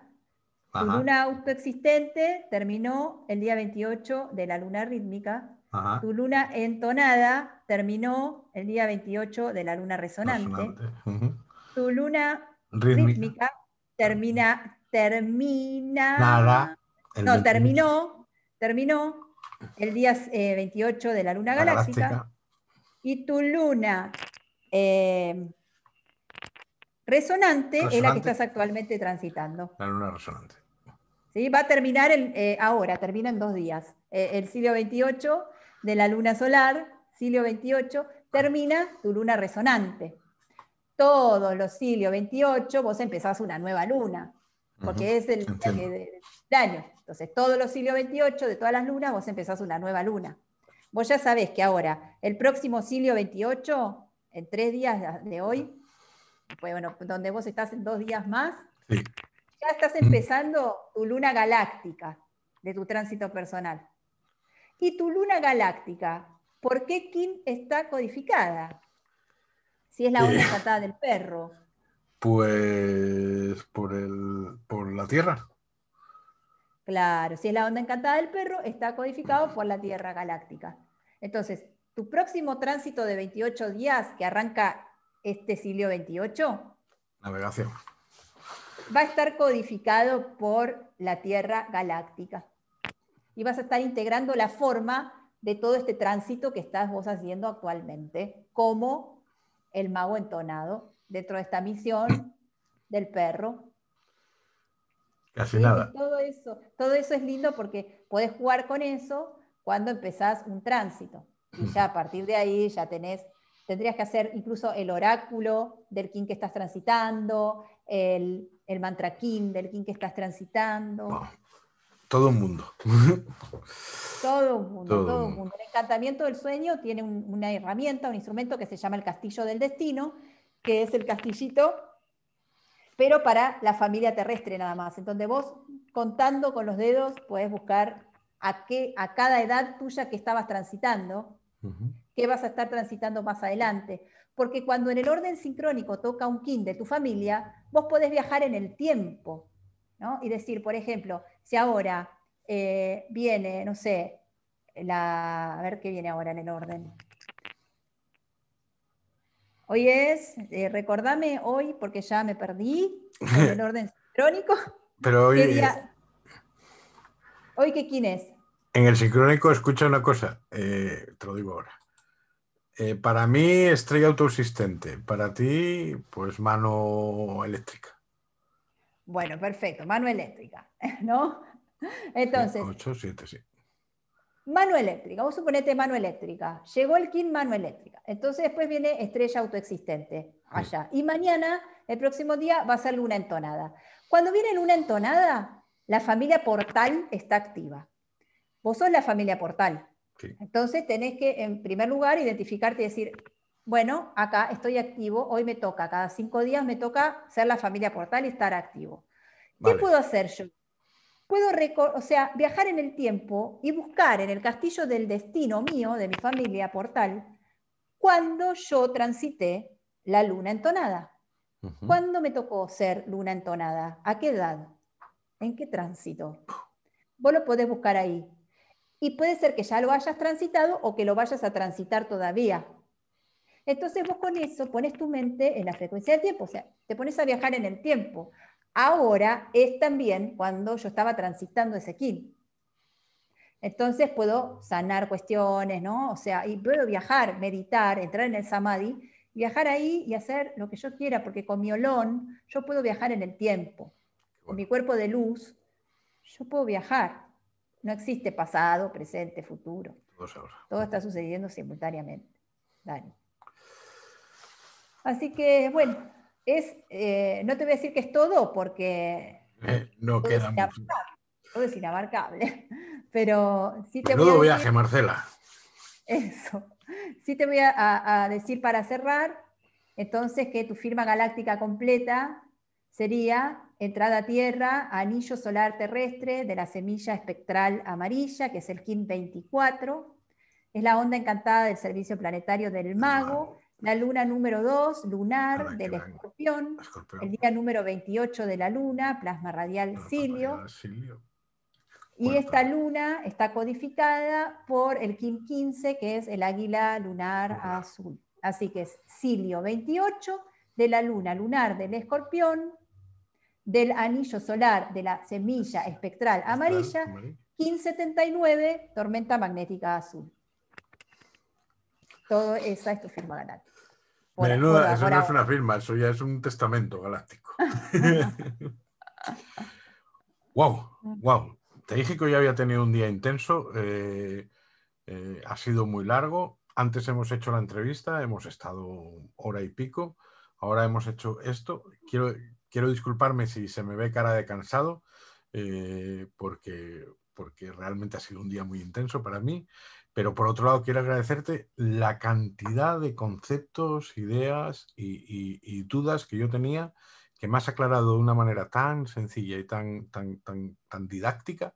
Tu luna autoexistente terminó el día 28 de la luna rítmica. Tu luna entonada terminó el día 28 de la luna resonante. Tu luna rítmica, termina, termina. No, terminó, terminó el día 28 eh, de la luna galáctica. Y tu luna eh, resonante es la que estás actualmente transitando. La luna resonante. ¿sí? Va a terminar el, eh, ahora, termina en dos días. Eh, el siglo 28 de la luna solar, siglo 28, termina tu luna resonante. Todos los siglos 28, vos empezás una nueva luna, porque es el año. Entonces, todos los siglos 28 de todas las lunas, vos empezás una nueva luna. Vos ya sabés que ahora, el próximo siglo 28, en tres días de hoy, bueno, donde vos estás en dos días más, ya estás mm. empezando tu luna galáctica de tu tránsito personal. Y tu luna galáctica, ¿por qué Kim está codificada? Si es la eh. onda encantada del perro. Pues por, el, por la Tierra. Claro, si es la onda encantada del perro, está codificado por la Tierra galáctica. Entonces, tu próximo tránsito de 28 días que arranca este siglo 28. Navegación va a estar codificado por la Tierra galáctica. Y vas a estar integrando la forma de todo este tránsito que estás vos haciendo actualmente, como el mago entonado dentro de esta misión del perro. Casi nada. Todo eso, todo eso es lindo porque puedes jugar con eso cuando empezás un tránsito. Y ya a partir de ahí ya tenés tendrías que hacer incluso el oráculo del kin que estás transitando, el, el mantra del King que estás transitando. Todo el mundo. todo el mundo, todo, mundo. El encantamiento del sueño tiene una herramienta, un instrumento que se llama el castillo del destino, que es el castillito, pero para la familia terrestre nada más. Entonces vos contando con los dedos puedes buscar a, qué, a cada edad tuya que estabas transitando, qué vas a estar transitando más adelante porque cuando en el orden sincrónico toca un kin de tu familia, vos podés viajar en el tiempo, ¿no? Y decir, por ejemplo, si ahora eh, viene, no sé, la, a ver qué viene ahora en el orden. Hoy es, eh, recordame hoy, porque ya me perdí, en el orden sincrónico. Pero hoy... es. ¿Hoy qué quién es? En el sincrónico escucha una cosa, eh, te lo digo ahora. Eh, para mí, estrella autoexistente. Para ti, pues mano eléctrica. Bueno, perfecto, mano eléctrica, ¿no? Entonces. 8, 7, sí. Mano eléctrica, vos suponete mano eléctrica. Llegó el kin mano eléctrica. Entonces después viene estrella autoexistente allá. Y mañana, el próximo día, va a ser luna entonada. Cuando viene luna entonada, la familia portal está activa. Vos sos la familia portal. Entonces tenés que, en primer lugar, identificarte y decir, bueno, acá estoy activo, hoy me toca, cada cinco días me toca ser la familia portal y estar activo. ¿Qué puedo hacer yo? Puedo, o sea, viajar en el tiempo y buscar en el castillo del destino mío, de mi familia portal, cuando yo transité la luna entonada. ¿Cuándo me tocó ser luna entonada? ¿A qué edad? ¿En qué tránsito? Vos lo podés buscar ahí y puede ser que ya lo hayas transitado o que lo vayas a transitar todavía. Entonces vos con eso pones tu mente en la frecuencia del tiempo, o sea, te pones a viajar en el tiempo. Ahora es también cuando yo estaba transitando ese kin. Entonces puedo sanar cuestiones, ¿no? O sea, y puedo viajar, meditar, entrar en el samadhi, viajar ahí y hacer lo que yo quiera, porque con mi olón yo puedo viajar en el tiempo. Con mi cuerpo de luz, yo puedo viajar. No existe pasado, presente, futuro. Todo está sucediendo simultáneamente. Dani. Así que, bueno, es, eh, no te voy a decir que es todo porque... Eh, no queda mucho. Todo es inabarcable. Pero sí te voy a decir, viaje, Marcela. Eso. Sí te voy a decir para cerrar, entonces que tu firma galáctica completa sería entrada a Tierra, anillo solar terrestre de la semilla espectral amarilla, que es el KIM 24, es la onda encantada del servicio planetario del mago, la luna número 2, lunar ah, del escorpión, el día número 28 de la luna, plasma radial Cilio, Y esta luna está codificada por el KIM 15, que es el águila lunar azul. Así que es Cilio 28 de la luna lunar del escorpión, del anillo solar de la semilla espectral amarilla, 1579, tormenta magnética azul. Todo eso es tu firma galáctica. Menuda, eso no es una firma, eso ya es un testamento galáctico. wow, wow. Te dije que hoy había tenido un día intenso, eh, eh, ha sido muy largo. Antes hemos hecho la entrevista, hemos estado hora y pico. Ahora hemos hecho esto. Quiero, Quiero disculparme si se me ve cara de cansado, eh, porque, porque realmente ha sido un día muy intenso para mí, pero por otro lado quiero agradecerte la cantidad de conceptos, ideas y, dudas que yo tenía, que me has aclarado de una manera tan sencilla y tan, tan, tan, tan didáctica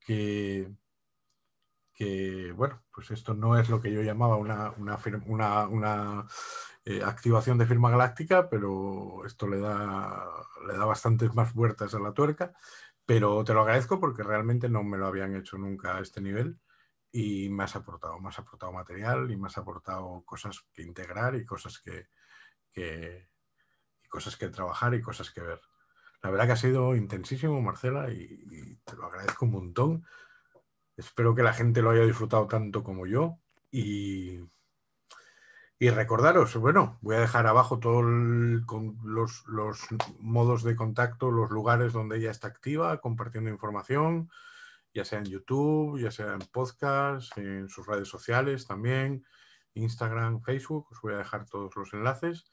que, que, bueno, pues esto no es lo que yo llamaba una, una, eh, activación de firma galáctica, pero esto le da, le da bastantes más vueltas a la tuerca. Pero te lo agradezco porque realmente no me lo habían hecho nunca a este nivel y me has aportado, me aportado material y me has aportado cosas que integrar y cosas que, que y cosas que trabajar y cosas que ver. La verdad que ha sido intensísimo, Marcela, y te lo agradezco un montón. Espero que la gente lo haya disfrutado tanto como yo. Y, recordaros, bueno, voy a dejar abajo todos los, los, modos de contacto, los lugares donde ella está activa, compartiendo información, ya sea en YouTube, ya sea en podcast, en sus redes sociales también, Instagram, Facebook, os voy a dejar todos los enlaces.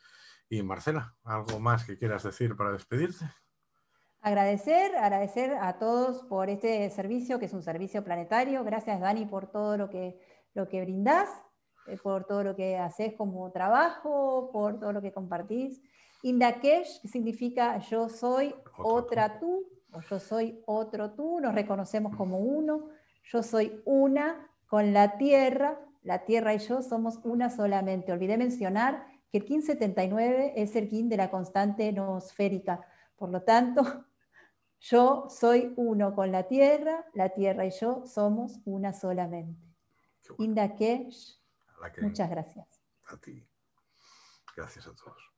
Y Marcela, ¿algo más que quieras decir para despedirte? Agradecer, agradecer a todos por este servicio, que es un servicio planetario. Gracias, Dani, por todo lo que, lo que brindás, eh, por todo lo que haces como trabajo, por todo lo que compartís. Indakesh, que significa yo soy otra tú, o yo soy otro tú, nos reconocemos como uno, yo soy una con la tierra, la tierra y yo somos una solamente. Olvidé mencionar que el 1579 es el kin de la constante nosférica. Por lo tanto, yo soy uno con la tierra, la tierra y yo somos una solamente. Inda Kesh, muchas gracias. A ti. Gracias a todos.